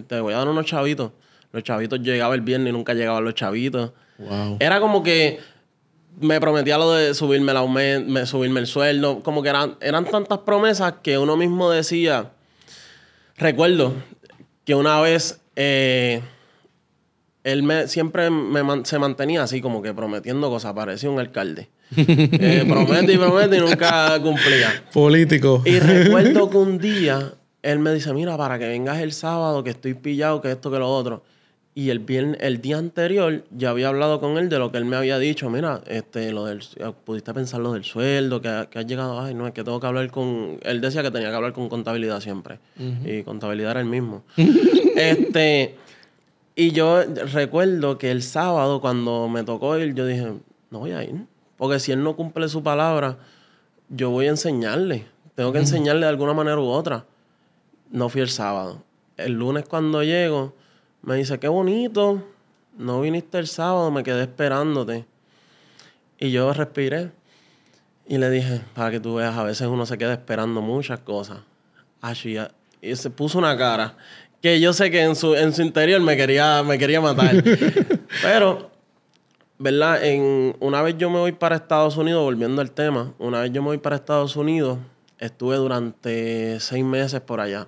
B: te voy a dar unos chavitos. Los chavitos llegaba el viernes y nunca llegaban los chavitos. Era como que me prometía lo de subirme el aumento, subirme el sueldo. Como que eran, eran tantas promesas que uno mismo decía. Recuerdo, que una vez eh, él siempre se mantenía así, como que prometiendo cosas. Parecía un alcalde. Eh, promete y promete y nunca cumplía.
A: Político. Y recuerdo
B: que un día él me dice: Mira, para que vengas el sábado, que estoy pillado, que esto, que lo otro. Y el, el día anterior ya había hablado con él de lo que él me había dicho. Mira, este, lo del, eh, pudiste pensar lo del sueldo, que, ha llegado, ay, no, es que tengo que hablar con... Él decía que tenía que hablar con contabilidad siempre. Y contabilidad era el mismo. este, y yo recuerdo que el sábado cuando me tocó ir, yo dije, no voy a ir. Porque si él no cumple su palabra, yo voy a enseñarle. Tengo que enseñarle de alguna manera u otra. No fui el sábado. El lunes cuando llego me dice, qué bonito, no viniste el sábado, me quedé esperándote. Y yo respiré y le dije, para que tú veas, a veces uno se queda esperando muchas cosas. Así, y se puso una cara que yo sé que en su, en su interior me quería, me quería matar. Pero, ¿verdad? En, una vez yo me voy para Estados Unidos, volviendo al tema, una vez yo me voy para Estados Unidos, estuve durante seis meses por allá.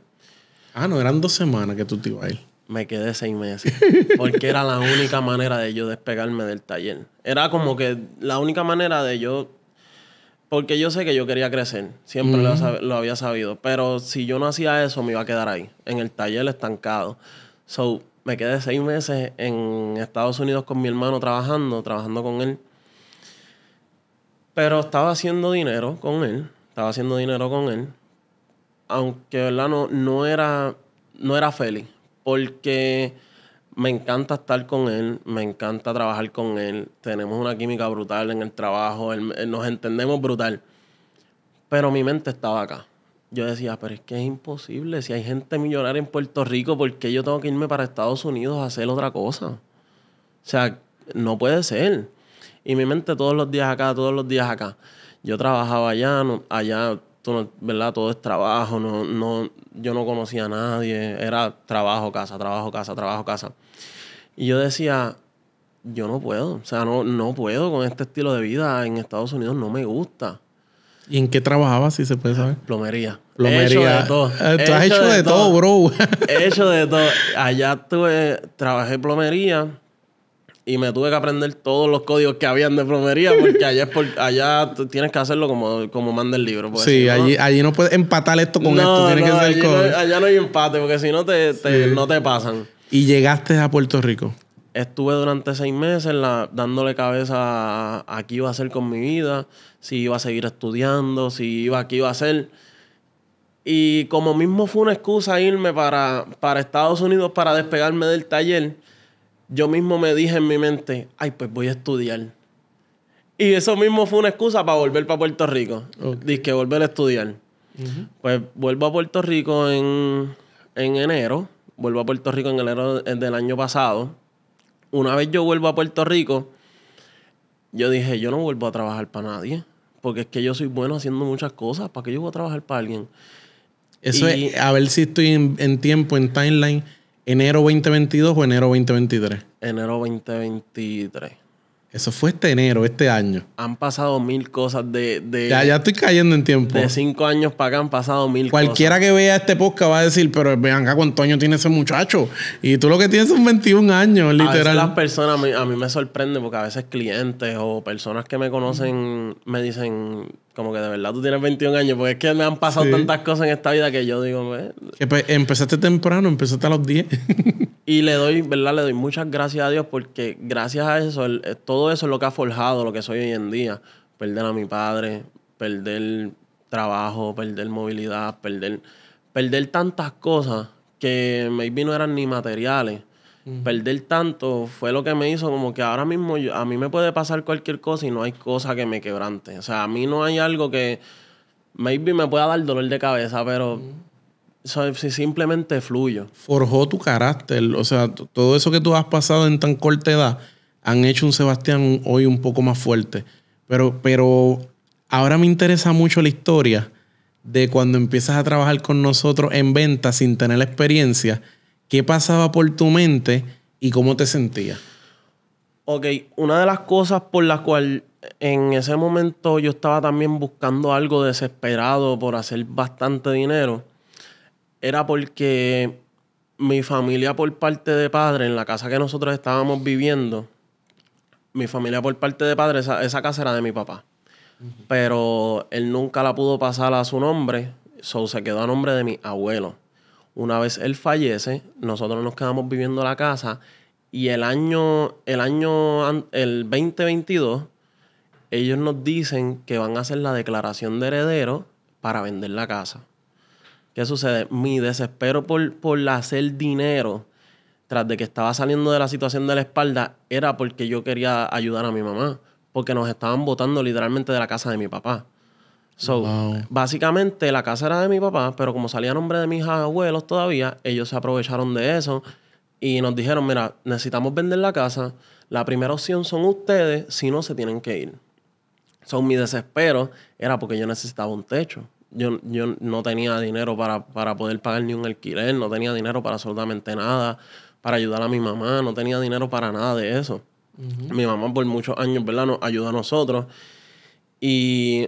A: Ah, no, eran dos semanas que tú te ibas ir
B: me quedé seis meses. Porque era la única manera de yo despegarme del taller. Era como que la única manera de yo. Porque yo sé que yo quería crecer. Siempre lo, había sabido. Pero si yo no hacía eso, me iba a quedar ahí, en el taller estancado. So, me quedé seis meses en Estados Unidos con mi hermano trabajando, trabajando con él. Pero estaba haciendo dinero con él. Estaba haciendo dinero con él. Aunque, ¿verdad? No, era, no era feliz porque me encanta estar con él, me encanta trabajar con él, tenemos una química brutal en el trabajo, él, nos entendemos brutal. Pero mi mente estaba acá. Yo decía, pero es que es imposible, si hay gente millonaria en Puerto Rico, ¿por qué yo tengo que irme para Estados Unidos a hacer otra cosa? O sea, no puede ser. Y mi mente todos los días acá, todos los días acá. Yo trabajaba allá, no, allá ¿verdad? Todo es trabajo, no, no, yo no conocía a nadie, era trabajo, casa, trabajo, casa, trabajo, casa. Y yo decía, yo no puedo, o sea, no, no puedo con este estilo de vida en Estados Unidos, no me gusta.
A: ¿Y en qué trabajaba si se puede saber? Plomería. Plomería. de todo. Eh, tú has hecho, de, todo, bro.
B: He hecho de todo. Allá tuve, trabajé plomería y me tuve que aprender todos los códigos que habían de plomería porque allá, es por, allá tienes que hacerlo como, como manda el libro. Sí, allí,
A: no, allí no puedes empatar esto con esto, allá
B: no hay empate porque si no te, no te pasan.
A: ¿Y llegaste a Puerto Rico?
B: Estuve durante seis meses dándole cabeza a, qué iba a hacer con mi vida, si iba a seguir estudiando, si iba a qué iba a hacer. Y como mismo fue una excusa irme para, para Estados Unidos para despegarme del taller, yo mismo me dije en mi mente, ay, pues voy a estudiar. Y eso mismo fue una excusa para volver para Puerto Rico. Dije, que volver a estudiar. Pues vuelvo a Puerto Rico en, enero. Vuelvo a Puerto Rico en enero del año pasado. Una vez yo vuelvo a Puerto Rico, yo dije, yo no vuelvo a trabajar para nadie. Porque es que yo soy bueno haciendo muchas cosas. ¿Para qué yo voy a trabajar para alguien?
A: Eso es, a ver si estoy en tiempo, en timeline. ¿Enero 2022 o enero 2023?
B: Enero 2023.
A: Eso fue este enero, este año.
B: Han pasado mil cosas de... ya, ya
A: estoy cayendo en tiempo. De
B: cinco años para acá han pasado mil Cualquiera cosas. Cualquiera
A: que vea este podcast va a decir, pero vean acá cuánto año tiene ese muchacho. Y tú lo que tienes son 21 años, literal. las
B: personas, a mí, a mí me sorprende porque a veces clientes o personas que me conocen me dicen, como que de verdad tú tienes 21 años, porque es que me han pasado tantas cosas en esta vida que yo digo,
A: pues, empezaste temprano, empezaste a los 10.
B: y le doy, ¿verdad? Le doy muchas gracias a Dios porque gracias a eso, eh, todo eso es lo que ha forjado lo que soy hoy en día. Perder a mi padre, perder trabajo, perder movilidad, perder, perder tantas cosas que maybe no eran ni materiales Perder tanto fue lo que me hizo como que ahora mismo a mí me puede pasar cualquier cosa y no hay cosa que me quebrante. O sea, a mí no hay algo que maybe me pueda dar dolor de cabeza, pero simplemente fluyo.
A: Forjó tu carácter. O sea, todo eso que tú has pasado en tan corta edad han hecho un Sebastián hoy un poco más fuerte. Pero, pero ahora me interesa mucho la historia de cuando empiezas a trabajar con nosotros en venta sin tener la experiencia ¿Qué pasaba por tu mente y cómo te sentías?
B: Ok, una de las cosas por las cuales en ese momento yo estaba también buscando algo desesperado por hacer bastante dinero era porque mi familia por parte de padre, en la casa que nosotros estábamos viviendo, mi familia por parte de padre, esa, casa era de mi papá. Pero él nunca la pudo pasar a su nombre, so se quedó a nombre de mi abuelo. Una vez él fallece, nosotros nos quedamos viviendo la casa y el año, el año, el 2022, ellos nos dicen que van a hacer la declaración de heredero para vender la casa. ¿Qué sucede? Mi desespero por, por hacer dinero, tras de que estaba saliendo de la situación de la espalda, era porque yo quería ayudar a mi mamá, porque nos estaban botando literalmente de la casa de mi papá. So, básicamente la casa era de mi papá, pero como salía nombre de mis abuelos todavía, ellos se aprovecharon de eso y nos dijeron, mira, necesitamos vender la casa, la primera opción son ustedes, si no se tienen que ir. So, mi desespero era porque yo necesitaba un techo. Yo, yo no tenía dinero para, poder pagar ni un alquiler, no tenía dinero para absolutamente nada, para ayudar a mi mamá, no tenía dinero para nada de eso. Mi mamá por muchos años, ¿verdad?, nos ayudó a nosotros. Y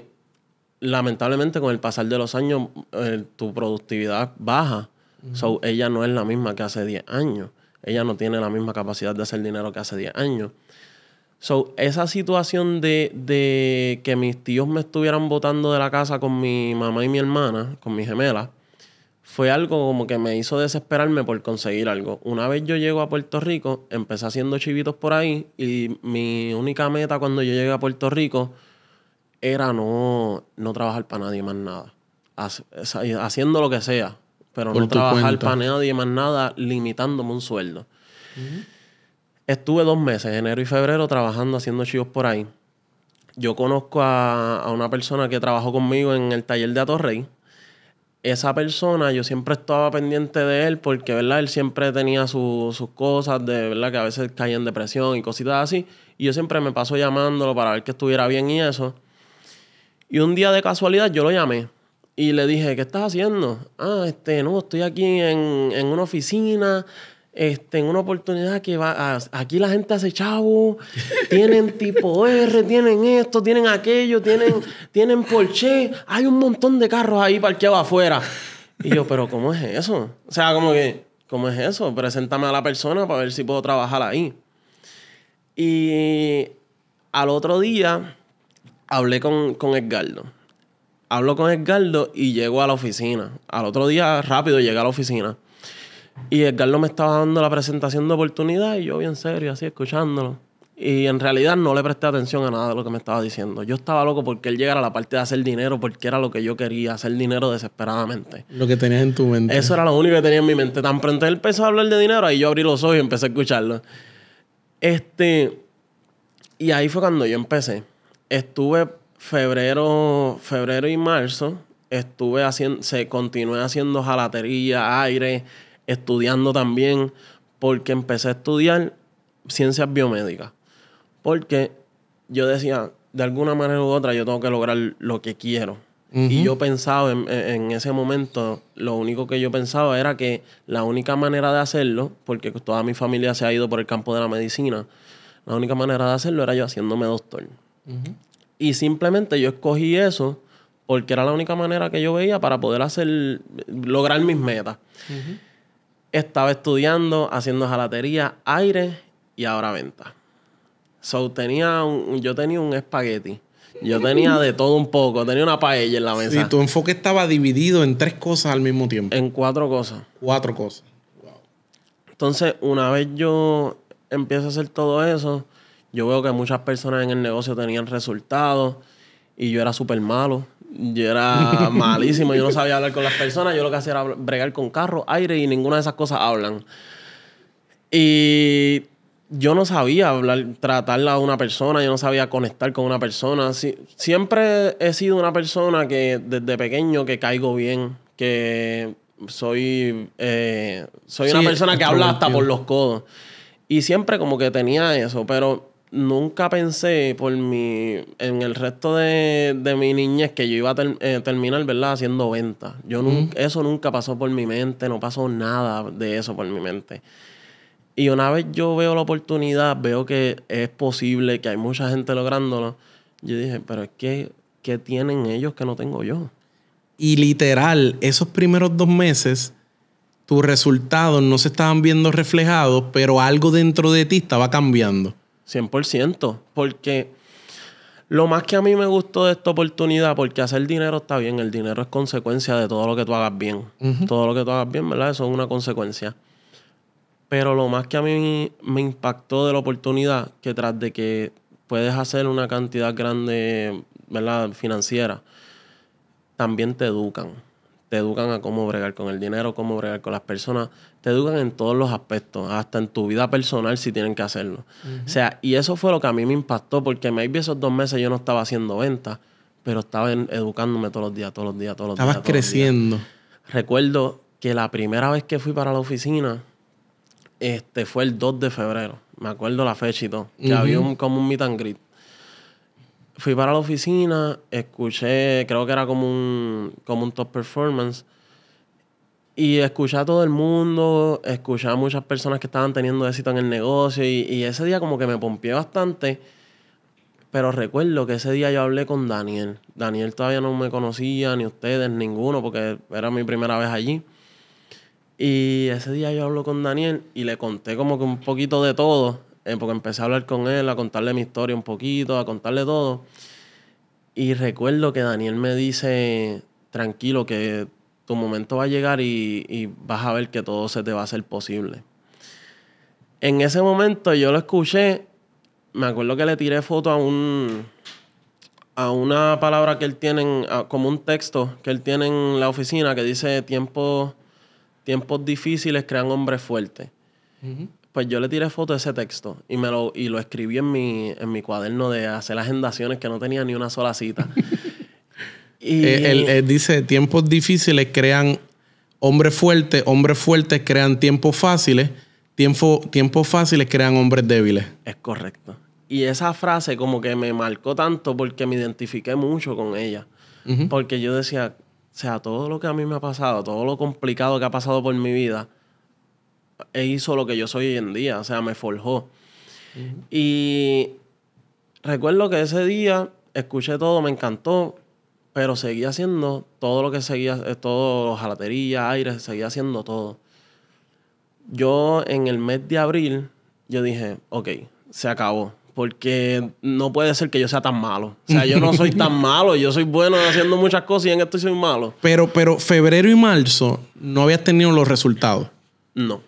B: lamentablemente con el pasar de los años eh, tu productividad baja. So, ella no es la misma que hace 10 años. Ella no tiene la misma capacidad de hacer dinero que hace 10 años. So, esa situación de, que mis tíos me estuvieran botando de la casa con mi mamá y mi hermana, con mi gemela, fue algo como que me hizo desesperarme por conseguir algo. Una vez yo llego a Puerto Rico, empecé haciendo chivitos por ahí y mi única meta cuando yo llegué a Puerto Rico era no, no trabajar para nadie más nada. haciendo lo que sea, pero no trabajar para nadie más nada, limitándome un sueldo. Estuve dos meses, enero y febrero, trabajando, haciendo chivos por ahí. Yo conozco a, a una persona que trabajó conmigo en el taller de Atorrey. Esa persona, yo siempre estaba pendiente de él porque, ¿verdad? Él siempre tenía sus cosas, de verdad, que a veces caía en depresión y cositas así. Y yo siempre me paso llamándolo para ver que estuviera bien y eso. Y un día de casualidad yo lo llamé y le dije, ¿qué estás haciendo? Ah, este, no, estoy aquí en, una oficina, este, en una oportunidad que va, aquí la gente hace chavo, tienen tipo R, tienen esto, tienen aquello, tienen, tienen Porsche, hay un montón de carros ahí parqueados afuera. Y yo, pero ¿cómo es eso? O sea, como que, ¿cómo es eso? Preséntame a la persona para ver si puedo trabajar ahí. Y al otro día hablé con, con Edgardo. Hablo con Edgardo y llego a la oficina. Al otro día, rápido, llegué a la oficina. Y Edgardo me estaba dando la presentación de oportunidad y yo bien serio, así, escuchándolo. Y en realidad no le presté atención a nada de lo que me estaba diciendo. Yo estaba loco porque él llegara a la parte de hacer dinero, porque era lo que yo quería, hacer dinero desesperadamente.
A: Lo que tenías en tu mente. Eso era lo
B: único que tenía en mi mente. Tan pronto él empezó a hablar de dinero, ahí yo abrí los ojos y empecé a escucharlo. Este. Y ahí fue cuando yo empecé estuve febrero, febrero y marzo, estuve haciendo, se, continué haciendo jalatería, aire, estudiando también, porque empecé a estudiar ciencias biomédicas. Porque yo decía, de alguna manera u otra, yo tengo que lograr lo que quiero. Y yo pensaba en, en, ese momento, lo único que yo pensaba era que la única manera de hacerlo, porque toda mi familia se ha ido por el campo de la medicina, la única manera de hacerlo era yo haciéndome doctor. Y simplemente yo escogí eso porque era la única manera que yo veía para poder hacer, lograr mis metas. Estaba estudiando, haciendo jalatería, aire y ahora venta. So, tenía un, yo tenía un espagueti. Yo tenía de todo un poco, tenía una paella en la mesa. tu
A: enfoque estaba dividido en tres cosas al mismo tiempo. En cuatro cosas. Cuatro cosas.
B: Entonces, una vez yo empiezo a hacer todo eso, yo veo que muchas personas en el negocio tenían resultados y yo era súper malo. Yo era malísimo, yo no sabía hablar con las personas, yo lo que hacía era bregar con carro, aire y ninguna de esas cosas hablan. Y yo no sabía hablar, tratarla a una persona, yo no sabía conectar con una persona. siempre he sido una persona que desde pequeño que caigo bien, que soy, eh, soy una persona que habla hasta por los codos. Y siempre como que tenía eso, pero nunca pensé por mi, en el resto de, mi niñez que yo iba a eh, terminar, ¿verdad? Haciendo ventas. Yo Eso nunca pasó por mi mente, no pasó nada de eso por mi mente. Y una vez yo veo la oportunidad, veo que es posible, que hay mucha gente lográndolo, yo dije, pero es que, ¿qué tienen ellos que no tengo yo?
A: Y literal, esos primeros dos meses tus resultados no se estaban viendo reflejados, pero algo dentro de ti estaba cambiando.
B: 100%, porque lo más que a mí me gustó de esta oportunidad, porque hacer dinero está bien, el dinero es consecuencia de todo lo que tú hagas bien. Todo lo que tú hagas bien, ¿verdad? Eso es una consecuencia. Pero lo más que a mí me impactó de la oportunidad, que tras de que puedes hacer una cantidad grande, ¿verdad? Financiera, también te educan te educan a cómo bregar con el dinero, cómo bregar con las personas, te educan en todos los aspectos, hasta en tu vida personal si tienen que hacerlo. O sea, y eso fue lo que a mí me impactó, porque maybe esos dos meses yo no estaba haciendo ventas, pero estaba educándome todos los días, todos los días, todos los días. Estabas creciendo. Recuerdo que la primera vez que fui para la oficina este, fue el 2 de febrero, me acuerdo la fecha y todo, que había un, como un meet and greet fui para la oficina, escuché, creo que era como un, como un top performance. Y escuché a todo el mundo, escuché a muchas personas que estaban teniendo éxito en el negocio y, ese día como que me pompié bastante. Pero recuerdo que ese día yo hablé con Daniel. Daniel todavía no me conocía, ni ustedes, ninguno, porque era mi primera vez allí. Y ese día yo hablo con Daniel y le conté como que un poquito de todo. Eh, porque empecé a hablar con él, a contarle mi historia un poquito, a contarle todo. Y recuerdo que Daniel me dice, tranquilo, que tu momento va a llegar y, y vas a ver que todo se te va a hacer posible. En ese momento yo lo escuché, me acuerdo que le tiré foto a un a una palabra que él tiene, como un texto que él tiene en la oficina que dice tiempos tiempos difíciles crean hombres fuertes pues yo le tiré foto de ese texto y me lo, y lo escribí en mi, en mi cuaderno de hacer agendaciones que no tenía ni una sola cita.
A: Eh, y... él, dice, tiempos difíciles crean hombres fuertes, hombres fuertes crean tiempos fáciles, tiempo, tiempos fáciles crean hombres débiles. Es correcto.
B: Y esa frase como que me marcó tanto porque me identifiqué mucho con ella. Porque yo decía, o sea, todo lo que a mí me ha pasado, todo lo complicado que ha pasado por mi vida, e hizo lo que yo soy hoy en día, o sea, me forjó. Y recuerdo que ese día escuché todo, me encantó, pero seguía haciendo todo lo que seguía, eh, todo, jalatería, aire, seguía haciendo todo. Yo en el mes de abril, yo dije, ok, se acabó. Porque no puede ser que yo sea tan malo. O sea, yo no soy tan malo. Yo soy bueno haciendo muchas cosas y en esto soy malo.
A: Pero, pero febrero y marzo no habías tenido los resultados. No.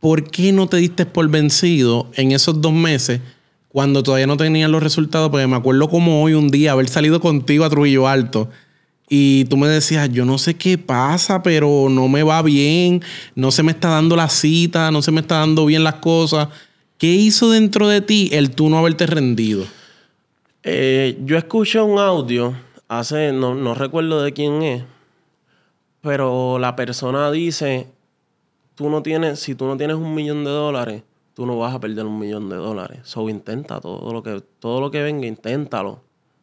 A: ¿por qué no te diste por vencido en esos dos meses cuando todavía no tenían los resultados? Porque me acuerdo como hoy un día haber salido contigo a Trujillo Alto y tú me decías, yo no sé qué pasa, pero no me va bien, no se me está dando la cita, no se me está dando bien las cosas. ¿Qué hizo dentro de ti el tú no haberte rendido?
B: Eh, yo escuché un audio hace, no, no recuerdo de quién es, pero la persona dice, tú si tú no tienes un millón de dólares, tú no vas a perder un millón de dólares. So intenta todo lo que, todo lo que venga, inténtalo.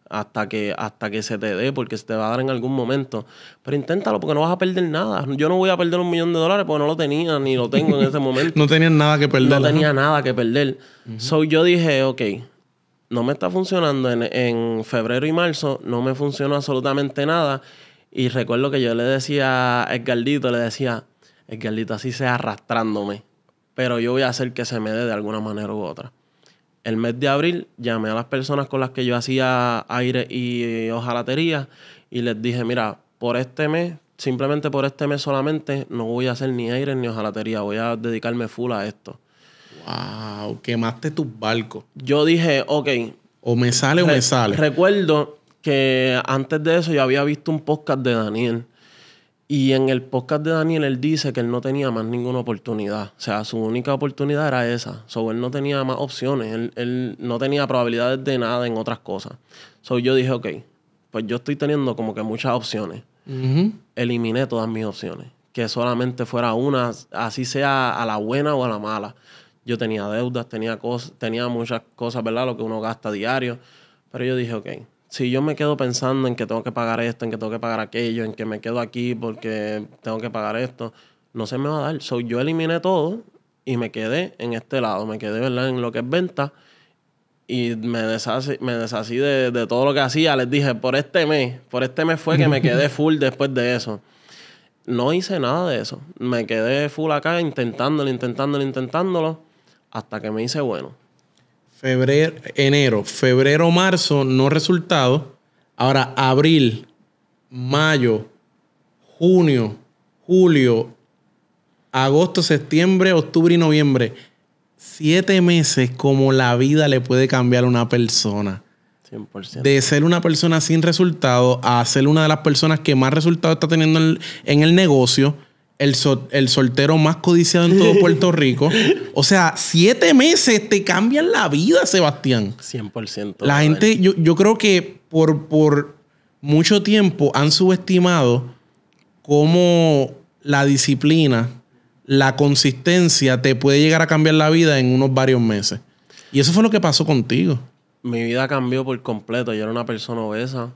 B: Hasta que, hasta que se te dé, porque se te va a dar en algún momento. Pero inténtalo, porque no vas a perder nada. Yo no voy a perder un millón de dólares porque no lo tenía ni lo tengo en ese momento. no tenías nada que perder. No tenía nada que perder. So yo dije, ok, no me está funcionando en, en, febrero y marzo, no me funcionó absolutamente nada. Y recuerdo que yo le decía a Edgardito, le decía, el ahorita así sea arrastrándome, pero yo voy a hacer que se me dé de alguna manera u otra. El mes de abril llamé a las personas con las que yo hacía aire y eh, hojalatería y les dije, mira, por este mes, simplemente por este mes solamente, no voy a hacer ni aire ni hojalatería, voy a dedicarme full a esto. ¡Wow! Quemaste tus barcos. Yo dije, ok.
A: O me sale o me sale.
B: Recuerdo que antes de eso yo había visto un podcast de Daniel y en el podcast de Daniel, él dice que él no tenía más ninguna oportunidad. O sea, su única oportunidad era esa. So, él no tenía más opciones. Él, él no tenía probabilidades de nada en otras cosas. So, yo dije, ok, pues yo estoy teniendo como que muchas opciones. Eliminé todas mis opciones. Que solamente fuera una, así sea a la buena o a la mala. Yo tenía deudas, tenía, cosas, tenía muchas cosas, ¿verdad? Lo que uno gasta diario. Pero yo dije, ok, si yo me quedo pensando en que tengo que pagar esto, en que tengo que pagar aquello, en que me quedo aquí porque tengo que pagar esto, no se me va a dar. yo eliminé todo y me quedé en este lado, me quedé en lo que es venta y me deshací, me de, de, todo lo que hacía. Les dije, por este mes, por este mes fue que me quedé full después de eso. No hice nada de eso. Me quedé full acá intentándolo, intentándolo,
A: intentándolo,
B: hasta que me hice bueno
A: febrero, enero, febrero, marzo, no resultado. Ahora, abril, mayo, junio, julio, agosto, septiembre, octubre y noviembre. Siete meses como la vida le puede cambiar a una persona. 100%. De ser una persona sin resultado a ser una de las personas que más resultado está teniendo en el negocio el, soltero más codiciado en todo Puerto Rico. O sea, siete meses te cambian la vida, Sebastián. 100%. La gente, yo, yo, creo que por, por mucho tiempo han subestimado cómo la disciplina, la consistencia te puede llegar a cambiar la vida en unos varios meses. Y eso fue lo que pasó contigo.
B: Mi vida cambió por completo. Yo era una persona obesa.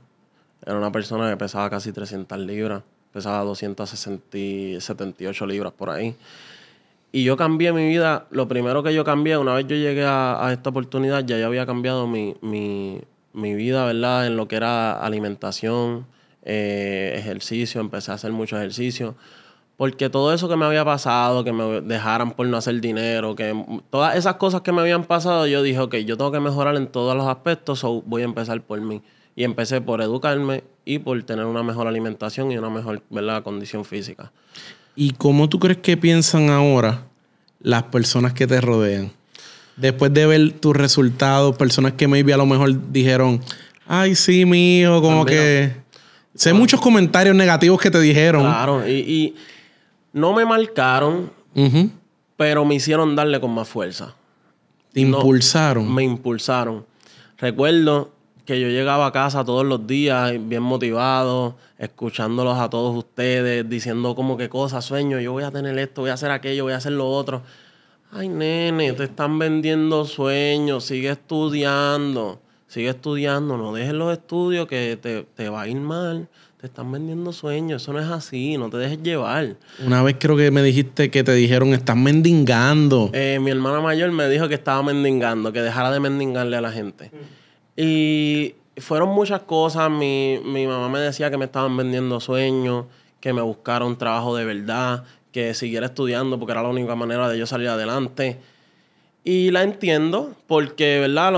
B: Era una persona que pesaba casi 300 libras pesaba 278 libras por ahí. Y yo cambié mi vida, lo primero que yo cambié, una vez yo llegué a, esta oportunidad, ya yo había cambiado mi, mi, mi, vida, ¿verdad? En lo que era alimentación, eh, ejercicio, empecé a hacer mucho ejercicio. Porque todo eso que me había pasado, que me dejaran por no hacer dinero, que todas esas cosas que me habían pasado, yo dije, ok, yo tengo que mejorar en todos los aspectos, o voy a empezar por mí. Y empecé por educarme y por tener una mejor alimentación y una mejor ¿verdad? condición física.
A: ¿Y cómo tú crees que piensan ahora las personas que te rodean? Después de ver tus resultados, personas que maybe a lo mejor dijeron, ay, sí, mío, como que... Sé muchos comentarios negativos que te dijeron. Claro,
B: y, no me marcaron, pero me hicieron darle con más fuerza. Te impulsaron. me impulsaron. Recuerdo que yo llegaba a casa todos los días bien motivado, escuchándolos a todos ustedes, diciendo como que cosas, sueño, yo voy a tener esto, voy a hacer aquello, voy a hacer lo otro. Ay, nene, te están vendiendo sueños, sigue estudiando, sigue estudiando, no dejes los estudios que te, va a ir mal, te están vendiendo sueños, eso no es así, no te dejes llevar.
A: Una vez creo que me dijiste que te dijeron, estás mendigando.
B: Eh, mi hermana mayor me dijo que estaba mendigando, que dejara de mendigarle a la gente. Mm. Y fueron muchas cosas. Mi, mamá me decía que me estaban vendiendo sueños, que me buscaron un trabajo de verdad, que siguiera estudiando porque era la única manera de yo salir adelante. Y la entiendo porque, ¿verdad?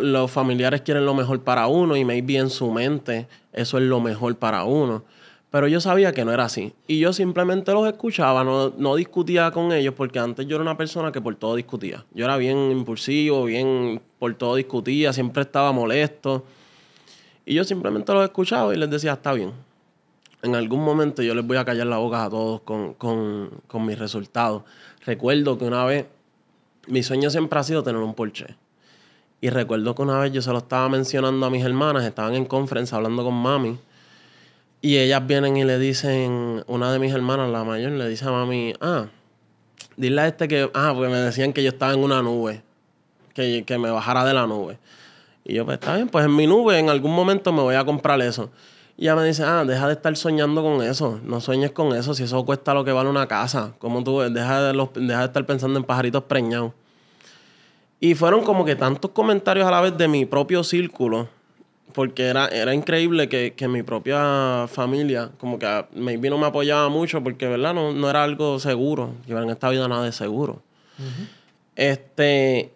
B: los familiares quieren lo mejor para uno y me maybe en su mente eso es lo mejor para uno. Pero yo sabía que no era así. Y yo simplemente los escuchaba, no, no discutía con ellos porque antes yo era una persona que por todo discutía. Yo era bien impulsivo, bien por todo discutía, siempre estaba molesto. Y yo simplemente los escuchaba y les decía, está bien. En algún momento yo les voy a callar la boca a todos con, con mis resultados. Recuerdo que una vez, mi sueño siempre ha sido tener un Porsche. Y recuerdo que una vez yo se lo estaba mencionando a mis hermanas, estaban en conferencia hablando con mami. Y ellas vienen y le dicen, una de mis hermanas, la mayor, le dice a mami, ah, dile a este que, ah, porque me decían que yo estaba en una nube que, me bajara de la nube. Y yo, pues está bien, pues en mi nube en algún momento me voy a comprar eso. Y ella me dice, ah, deja de estar soñando con eso, no sueñes con eso, si eso cuesta lo que vale una casa, como tú, deja de, deja de estar pensando en pajaritos preñados. Y fueron como que tantos comentarios a la vez de mi propio círculo, porque era, era increíble que, mi propia familia, como que ah, maybe no me apoyaba mucho, porque, ¿verdad? No, no era algo seguro, que en esta vida nada de seguro. Este,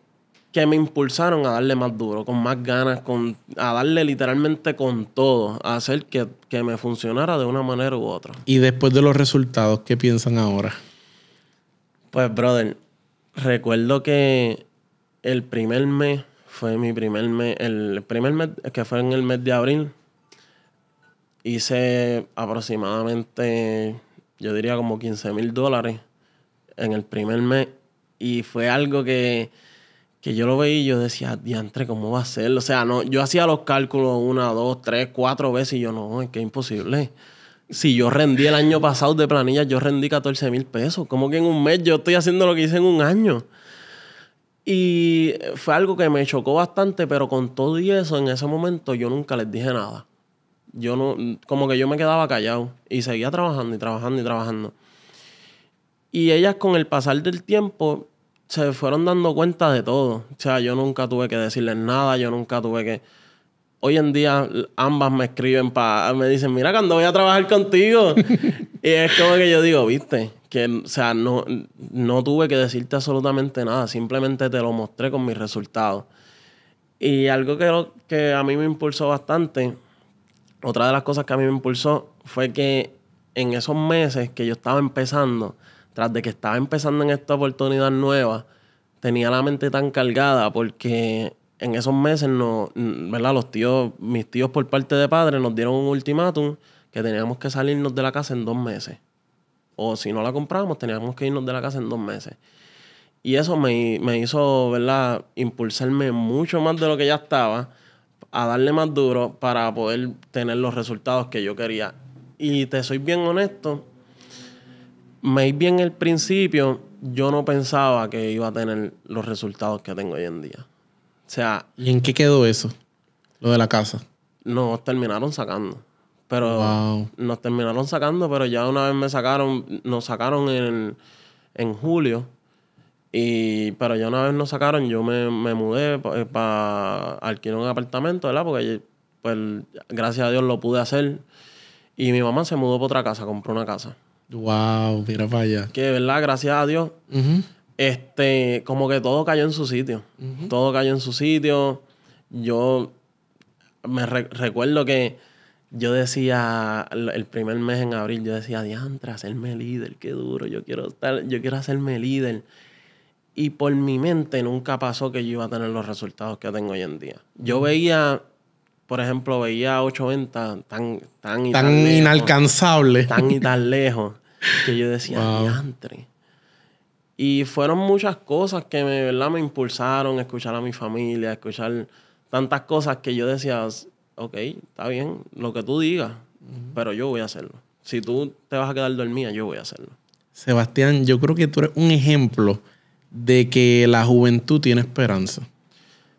B: que me impulsaron a darle más duro, con más ganas, con, a darle literalmente con todo, a hacer que, que me funcionara de una manera u otra.
A: Y después de los resultados, ¿qué piensan ahora? Pues,
B: brother, recuerdo que el primer mes fue mi primer mes, el primer mes que fue en el mes de abril, hice aproximadamente, yo diría como 15 mil dólares en el primer mes y fue algo que que yo lo veía y yo decía, diantre, ¿cómo va a ser? O sea, no, yo hacía los cálculos una, dos, tres, cuatro veces y yo, no, es que es imposible. Si yo rendí el año pasado de planilla, yo rendí 14 mil pesos. Como que en un mes yo estoy haciendo lo que hice en un año. Y fue algo que me chocó bastante, pero con todo y eso, en ese momento yo nunca les dije nada. Yo no, como que yo me quedaba callado y seguía trabajando y trabajando y trabajando. Y ellas con el pasar del tiempo se fueron dando cuenta de todo. O sea, yo nunca tuve que decirles nada, yo nunca tuve que... Hoy en día ambas me escriben para... Me dicen, mira, cuando voy a trabajar contigo. y es como que yo digo, viste, que, o sea, no, no tuve que decirte absolutamente nada, simplemente te lo mostré con mis resultados. Y algo que, que a mí me impulsó bastante, otra de las cosas que a mí me impulsó fue que en esos meses que yo estaba empezando, tras de que estaba empezando en esta oportunidad nueva, tenía la mente tan cargada porque en esos meses, no, ¿verdad? Los tíos, mis tíos por parte de padre nos dieron un ultimátum que teníamos que salirnos de la casa en dos meses. O si no la comprábamos, teníamos que irnos de la casa en dos meses. Y eso me, me hizo, ¿verdad? Impulsarme mucho más de lo que ya estaba a darle más duro para poder tener los resultados que yo quería. Y te soy bien honesto, más bien el principio, yo no pensaba que iba a tener los resultados que tengo hoy en día. O sea.
A: ¿Y en qué quedó eso? Lo de la casa.
B: Nos terminaron sacando. Pero wow. nos terminaron sacando, pero ya una vez me sacaron, nos sacaron en, julio. Y, pero ya una vez nos sacaron, yo me, mudé eh, para alquilar un apartamento, ¿verdad? Porque pues, gracias a Dios lo pude hacer. Y mi mamá se mudó para otra casa, compró una casa.
A: Wow, mira para allá.
B: Que, ¿verdad? Gracias a Dios. Este, como que todo cayó en su sitio. Todo cayó en su sitio. Yo me recuerdo que yo decía, el primer mes en abril, yo decía, diantra, hacerme líder, qué duro, yo quiero estar, yo quiero hacerme líder. Y por mi mente nunca pasó que yo iba a tener los resultados que tengo hoy en día. Yo veía por ejemplo, veía ocho ventas tan y tan, tan
A: inalcanzable. Tan y
B: tan lejos. que yo decía, wow. diantre. Y fueron muchas cosas que me, ¿verdad? me impulsaron a escuchar a mi familia, escuchar tantas cosas que yo decía, ok, está bien, lo que tú digas, pero yo voy a hacerlo. Si tú te vas a quedar dormida, yo voy a hacerlo.
A: Sebastián, yo creo que tú eres un ejemplo de que la juventud tiene esperanza.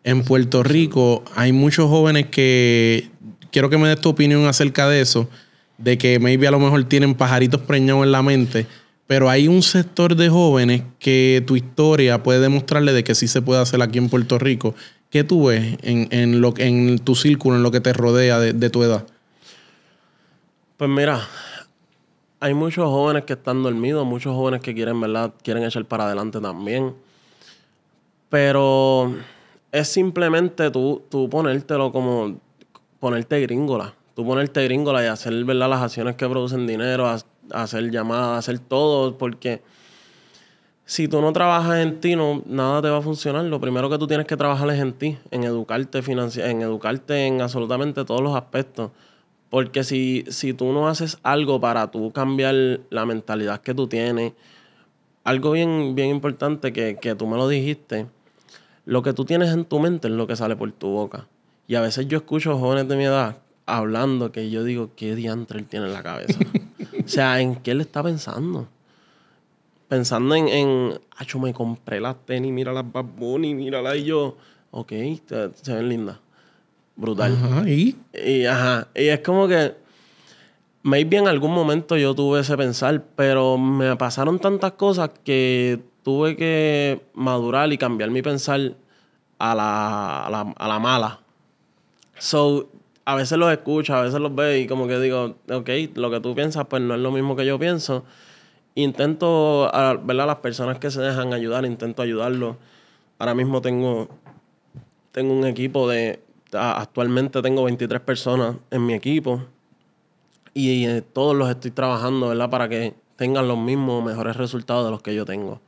A: En Puerto Rico hay muchos jóvenes que, quiero que me des tu opinión acerca de eso, de que maybe a lo mejor tienen pajaritos preñados en la mente, pero hay un sector de jóvenes que tu historia puede demostrarle de que sí se puede hacer aquí en Puerto Rico. ¿Qué tú ves en, en tu círculo, en lo que te rodea de, tu edad?
B: Pues mira, hay muchos jóvenes que están dormidos, muchos jóvenes que quieren, ¿verdad? Quieren echar para adelante también. Pero es simplemente tú, tú ponértelo como ponerte gringola tú ponerte gringola y hacer las acciones que producen dinero, hacer llamadas, hacer todo, porque si tú no trabajas en ti, no, nada te va a funcionar. Lo primero que tú tienes que trabajar es en ti, en educarte, en educarte en absolutamente todos los aspectos. Porque si, si tú no haces algo para tú cambiar la mentalidad que tú tienes, algo bien, bien importante que, que tú me lo dijiste, lo que tú tienes en tu mente es lo que sale por tu boca. Y a veces yo escucho jóvenes de mi edad hablando que yo digo, ¿qué diantre él tiene en la cabeza? o sea, ¿en qué él está pensando? Pensando en, en me compré las tenis, mira las Bad mira la y yo, ok, se ven lindas.
A: Brutal. ¿y?
B: es como que, maybe en algún momento yo tuve ese pensar, pero me pasaron tantas cosas que tuve que madurar y cambiar mi pensar a la, a la, a la mala. So, a veces los escucho, a veces los veo y como que digo, ok, lo que tú piensas pues no es lo mismo que yo pienso. Intento, ¿verdad? Las personas que se dejan ayudar, intento ayudarlos. Ahora mismo tengo, tengo un equipo de, actualmente tengo 23 personas en mi equipo y eh, todos los estoy trabajando, ¿verdad? Para que tengan los mismos mejores resultados de los que yo tengo.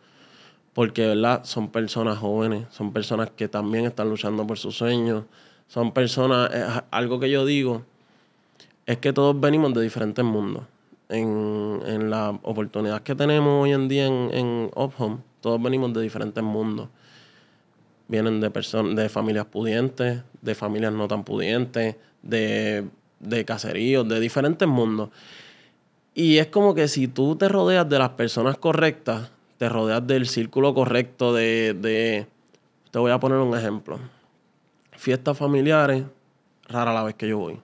B: Porque, ¿verdad? Son personas jóvenes, son personas que también están luchando por sus sueños son personas, eh, algo que yo digo es que todos venimos de diferentes mundos. En, en la oportunidad que tenemos hoy en día en, en Home todos venimos de diferentes mundos. Vienen de, de familias pudientes, de familias no tan pudientes, de, de caseríos, de diferentes mundos. Y es como que si tú te rodeas de las personas correctas, te rodeas del círculo correcto de, de... Te voy a poner un ejemplo fiestas familiares, rara la vez que yo voy.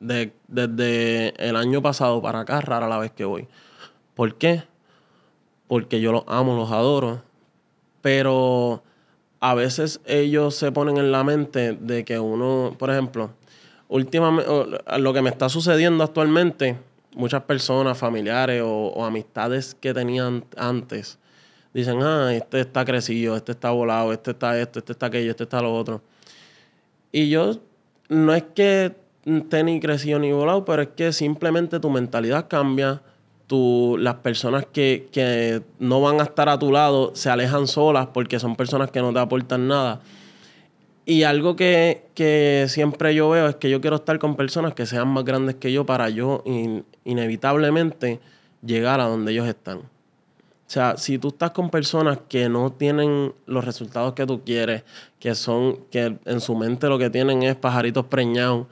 B: desde el año pasado para acá, rara la vez que voy. ¿Por qué? Porque yo los amo, los adoro, pero a veces ellos se ponen en la mente de que uno, por ejemplo, últimamente, lo que me está sucediendo actualmente, muchas personas, familiares o, amistades que tenían antes, dicen, ah, este está crecido, este está volado, este está esto, este está aquello, este está lo otro. Y yo, no es que esté ni crecido ni volado, pero es que simplemente tu mentalidad cambia. las personas que, no van a estar a tu lado se alejan solas porque son personas que no te aportan nada. Y algo que, siempre yo veo es que yo quiero estar con personas que sean más grandes que yo para yo inevitablemente llegar a donde ellos están. O sea, si tú estás con personas que no tienen los resultados que tú quieres, que son, que en su mente lo que tienen es pajaritos preñados,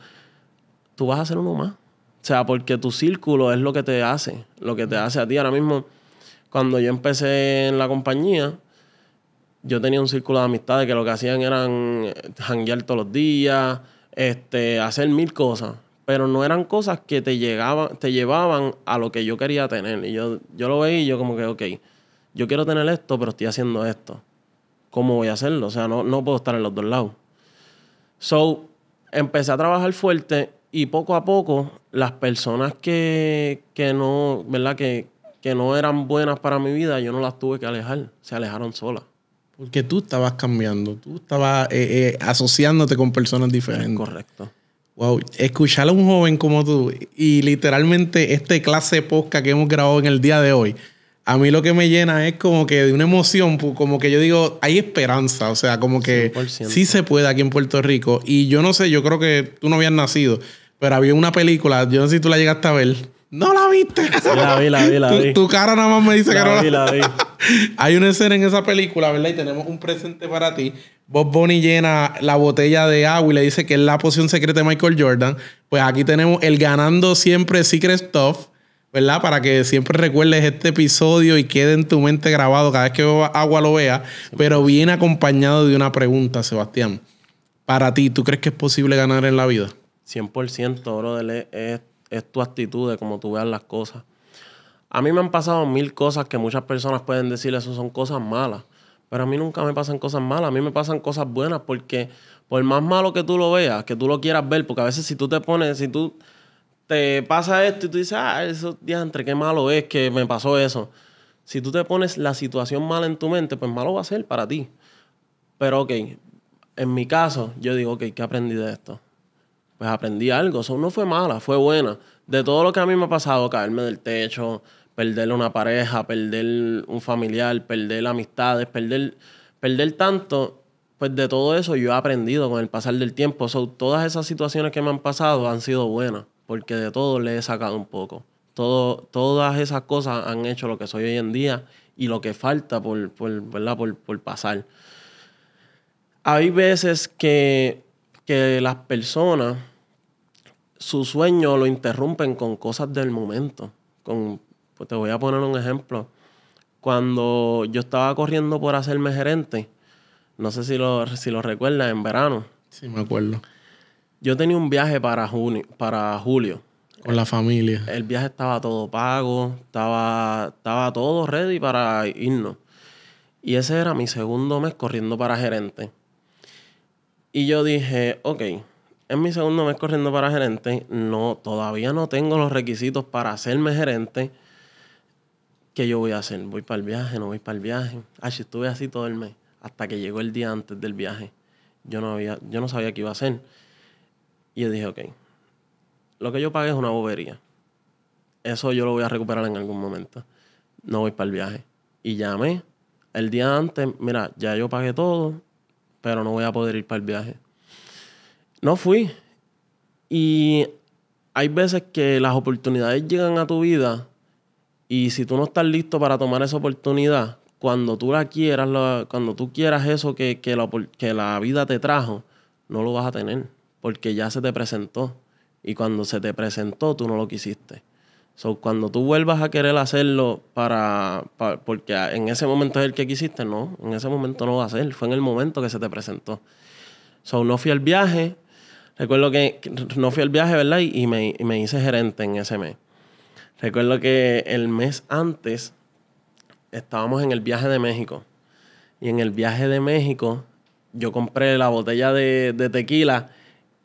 B: tú vas a ser uno más. O sea, porque tu círculo es lo que te hace, lo que te hace a ti. Ahora mismo, cuando yo empecé en la compañía, yo tenía un círculo de amistades que lo que hacían eran eh, janguear todos los días, este, hacer mil cosas pero no eran cosas que te, llegaban, te llevaban a lo que yo quería tener. Y yo, yo lo veía y yo como que, ok, yo quiero tener esto, pero estoy haciendo esto. ¿Cómo voy a hacerlo? O sea, no, puedo estar en los dos lados. So, empecé a trabajar fuerte y poco a poco las personas que, que no, ¿verdad? Que, que no eran buenas para mi vida, yo no las tuve que alejar. Se alejaron solas.
A: Porque tú estabas cambiando, tú estabas eh, eh, asociándote con personas diferentes. correcto. Wow, escuchar a un joven como tú y literalmente este clase de que hemos grabado en el día de hoy, a mí lo que me llena es como que de una emoción, como que yo digo, hay esperanza, o sea, como que sí se puede aquí en Puerto Rico. Y yo no sé, yo creo que tú no habías nacido, pero había una película, yo no sé si tú la llegaste a ver, no la viste. La vi, la vi, la vi. Tu, cara nada más me dice que no la vi. Hay una escena en esa película, ¿verdad? Y tenemos un presente para ti. Bob Bonnie llena la botella de agua y le dice que es la poción secreta de Michael Jordan. Pues aquí tenemos el ganando siempre Secret Stuff, ¿verdad? Para que siempre recuerdes este episodio y quede en tu mente grabado cada vez que agua lo vea Pero viene acompañado de una pregunta, Sebastián. Para ti, ¿tú crees que es posible ganar en la vida?
B: 100%, de esto es tu actitud de cómo tú veas las cosas. A mí me han pasado mil cosas que muchas personas pueden decir, eso son cosas malas. Pero a mí nunca me pasan cosas malas, a mí me pasan cosas buenas porque por más malo que tú lo veas, que tú lo quieras ver, porque a veces si tú te pones, si tú te pasa esto y tú dices, ah, eso, diantre, qué malo es que me pasó eso. Si tú te pones la situación mala en tu mente, pues malo va a ser para ti. Pero ok, en mi caso, yo digo, ok, ¿qué aprendí de esto? pues aprendí algo. Eso no fue mala, fue buena. De todo lo que a mí me ha pasado, caerme del techo, perder una pareja, perder un familiar, perder amistades, perder, perder tanto, pues de todo eso yo he aprendido con el pasar del tiempo. todas esas situaciones que me han pasado han sido buenas, porque de todo le he sacado un poco. Todo, todas esas cosas han hecho lo que soy hoy en día y lo que falta por, por, por pasar. Hay veces que que las personas, su sueño lo interrumpen con cosas del momento. Con, pues te voy a poner un ejemplo. Cuando yo estaba corriendo por hacerme gerente, no sé si lo, si lo recuerdas, en verano. Sí, me acuerdo. Yo tenía un viaje para, para julio. Con la familia. El viaje estaba todo pago, estaba, estaba todo ready para irnos. Y ese era mi segundo mes corriendo para gerente. Y yo dije, ok, en mi segundo mes corriendo para gerente, no, todavía no tengo los requisitos para hacerme gerente. ¿Qué yo voy a hacer? ¿Voy para el viaje? ¿No voy para el viaje? Así ah, estuve así todo el mes, hasta que llegó el día antes del viaje. Yo no, había, yo no sabía qué iba a hacer. Y yo dije, ok, lo que yo pagué es una bobería. Eso yo lo voy a recuperar en algún momento. No voy para el viaje. Y llamé el día antes, mira, ya yo pagué todo, pero no voy a poder ir para el viaje. No fui. Y hay veces que las oportunidades llegan a tu vida y si tú no estás listo para tomar esa oportunidad, cuando tú la quieras, cuando tú quieras eso que la vida te trajo, no lo vas a tener porque ya se te presentó. Y cuando se te presentó, tú no lo quisiste. So, cuando tú vuelvas a querer hacerlo para, Porque en ese momento es el que quisiste, no. En ese momento no va a ser. Fue en el momento que se te presentó. So, no fui al viaje. Recuerdo que, no fui al viaje, ¿verdad? Y, y, me, me, hice gerente en ese mes. Recuerdo que el mes antes estábamos en el viaje de México. Y en el viaje de México yo compré la botella de, de tequila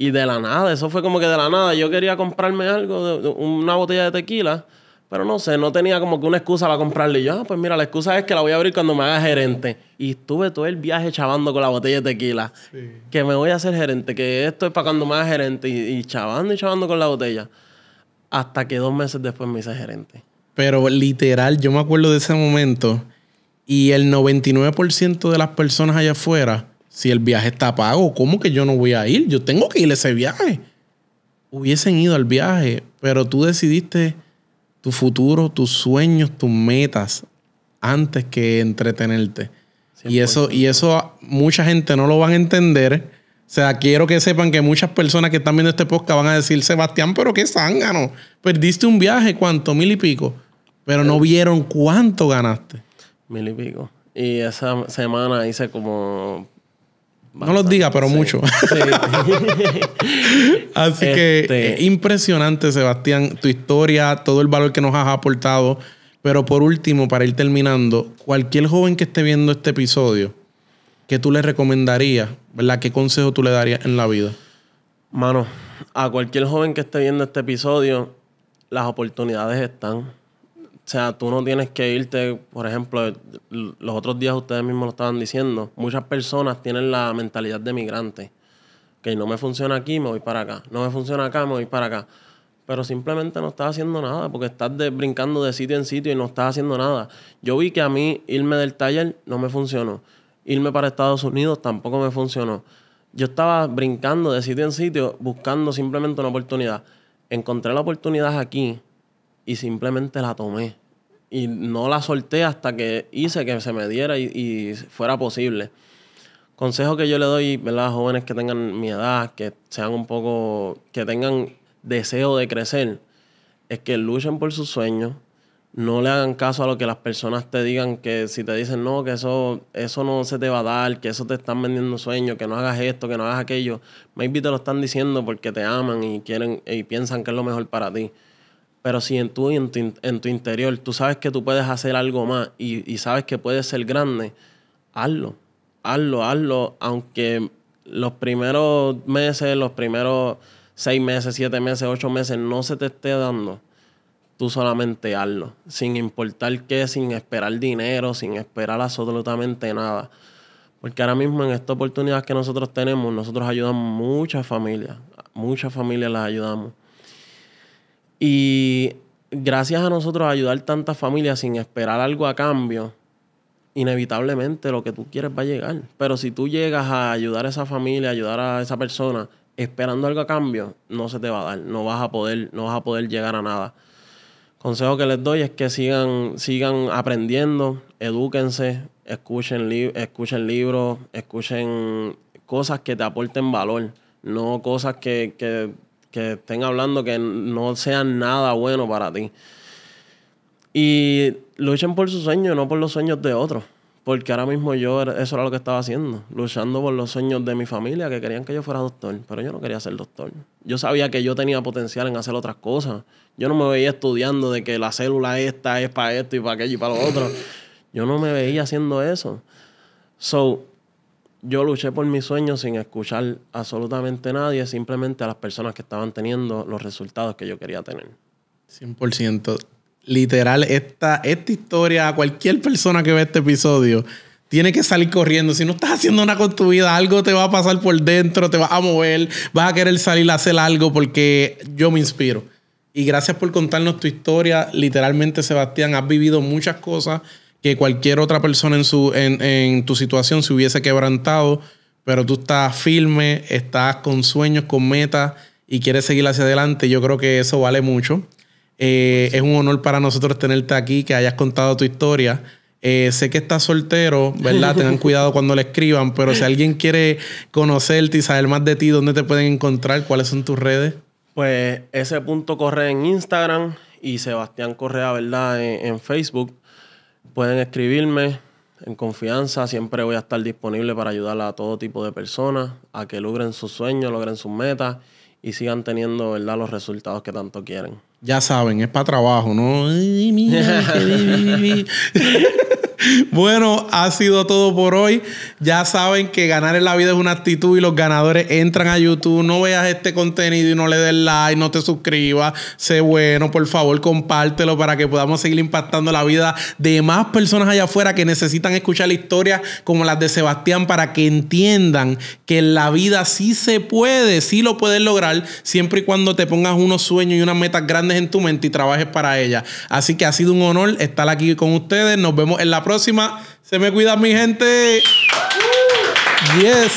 B: y de la nada, eso fue como que de la nada. Yo quería comprarme algo, de, una botella de tequila, pero no sé, no tenía como que una excusa para comprarle. Y yo, ah, pues mira, la excusa es que la voy a abrir cuando me haga gerente. Y estuve todo el viaje chabando con la botella de tequila. Que me voy a hacer gerente, que esto es para cuando me haga gerente. Y, chabando y chabando con la botella. Hasta que dos meses después me hice gerente.
A: Pero literal, yo me acuerdo de ese momento. Y el 99% de las personas allá afuera si el viaje está pago, ¿cómo que yo no voy a ir? Yo tengo que ir a ese viaje. Hubiesen ido al viaje, pero tú decidiste tu futuro, tus sueños, tus metas antes que entretenerte. Y eso, y eso mucha gente no lo van a entender. O sea, quiero que sepan que muchas personas que están viendo este podcast van a decir, Sebastián, pero qué zángano. Perdiste un viaje, ¿cuánto? Mil y pico. Pero no vieron cuánto ganaste.
B: Mil y pico. Y esa semana hice
A: como no los diga, pero mucho. Así que este. impresionante, Sebastián, tu historia, todo el valor que nos has aportado. Pero por último, para ir terminando, cualquier joven que esté viendo este episodio, ¿qué tú le recomendarías? ¿Qué consejo tú le darías en la vida? Mano,
B: a cualquier joven que esté viendo este episodio, las oportunidades están. O sea, tú no tienes que irte, por ejemplo, eh, los otros días ustedes mismos lo estaban diciendo, muchas personas tienen la mentalidad de migrante, que no me funciona aquí, me voy para acá, no me funciona acá, me voy para acá, pero simplemente no estás haciendo nada, porque estás brincando de sitio en sitio y no estás haciendo nada. Yo vi que a mí irme del taller no me funcionó, irme para Estados Unidos tampoco me funcionó. Yo estaba brincando de sitio en sitio buscando simplemente una oportunidad. Encontré la oportunidad aquí y simplemente la tomé y no la solté hasta que hice que se me diera y, fuera posible. Consejo que yo le doy, a Jóvenes que tengan mi edad, que sean un poco, que tengan deseo de crecer, es que luchen por sus sueños, no le hagan caso a lo que las personas te digan, que si te dicen no, que eso, eso no se te va a dar, que eso te están vendiendo sueños, que no hagas esto, que no hagas aquello, maybe te lo están diciendo porque te aman y quieren y piensan que es lo mejor para ti. Pero si en tu, en tu, interior tú sabes que tú puedes hacer algo más y, y, sabes que puedes ser grande, hazlo. Hazlo, hazlo. Aunque los primeros meses, los primeros seis meses, siete meses, ocho meses no se te esté dando, tú solamente hazlo. Sin importar qué, sin esperar dinero, sin esperar absolutamente nada. Porque ahora mismo en esta oportunidad que nosotros tenemos, nosotros ayudamos muchas familias. Muchas familias las ayudamos y gracias a nosotros ayudar tantas familias sin esperar algo a cambio, inevitablemente lo que tú quieres va a llegar. Pero si tú llegas a ayudar a esa familia, ayudar a esa persona, esperando algo a cambio, no se te va a dar, no vas a poder, no vas a poder llegar a nada. Consejo que les doy es que sigan, sigan aprendiendo, edúquense, escuchen, escuchen libros, escuchen cosas que te aporten valor, no cosas que, que que estén hablando que no sean nada bueno para ti. Y luchen por sus sueños, no por los sueños de otros. Porque ahora mismo yo, eso era lo que estaba haciendo, luchando por los sueños de mi familia, que querían que yo fuera doctor, pero yo no quería ser doctor. Yo sabía que yo tenía potencial en hacer otras cosas. Yo no me veía estudiando de que la célula esta es para esto y para aquello y para lo otro. Yo no me veía haciendo eso. So, yo luché por mis sueños sin escuchar absolutamente a nadie, simplemente a las personas que estaban teniendo los resultados que yo quería tener.
A: 100%. Literal, esta, esta historia, cualquier persona que ve este episodio, tiene que salir corriendo. Si no estás haciendo nada con tu vida, algo te va a pasar por dentro, te vas a mover, vas a querer salir a hacer algo porque yo me inspiro. Y gracias por contarnos tu historia. Literalmente, Sebastián, has vivido muchas cosas que cualquier otra persona en, tu situación se hubiese quebrantado, pero tú estás firme, estás con sueños, con metas y quieres seguir hacia adelante. Yo creo que eso vale mucho. Eh, es un honor para nosotros tenerte aquí, que hayas contado tu historia. Eh, sé que estás soltero, ¿verdad? Tengan cuidado cuando le escriban, pero si alguien quiere conocerte y saber más de ti, ¿dónde te pueden encontrar? ¿Cuáles son tus redes?
B: Pues ese punto corre en Instagram y Sebastián Correa, ¿verdad? en Facebook. Pueden escribirme en confianza, siempre voy a estar disponible para ayudar a todo tipo de personas a que logren sus sueños, logren sus metas y sigan teniendo ¿verdad? los resultados que tanto quieren.
A: Ya saben, es para trabajo, ¿no? Bueno, ha sido todo por hoy. Ya saben que ganar en la vida es una actitud y los ganadores entran a YouTube. No veas este contenido y no le des like, no te suscribas. Sé bueno, por favor, compártelo para que podamos seguir impactando la vida de más personas allá afuera que necesitan escuchar historias como las de Sebastián para que entiendan que en la vida sí se puede, sí lo puedes lograr siempre y cuando te pongas unos sueños y unas metas grandes en tu mente y trabajes para ellas. Así que ha sido un honor estar aquí con ustedes. Nos vemos en la próxima próxima. Se me cuida mi gente. Yes.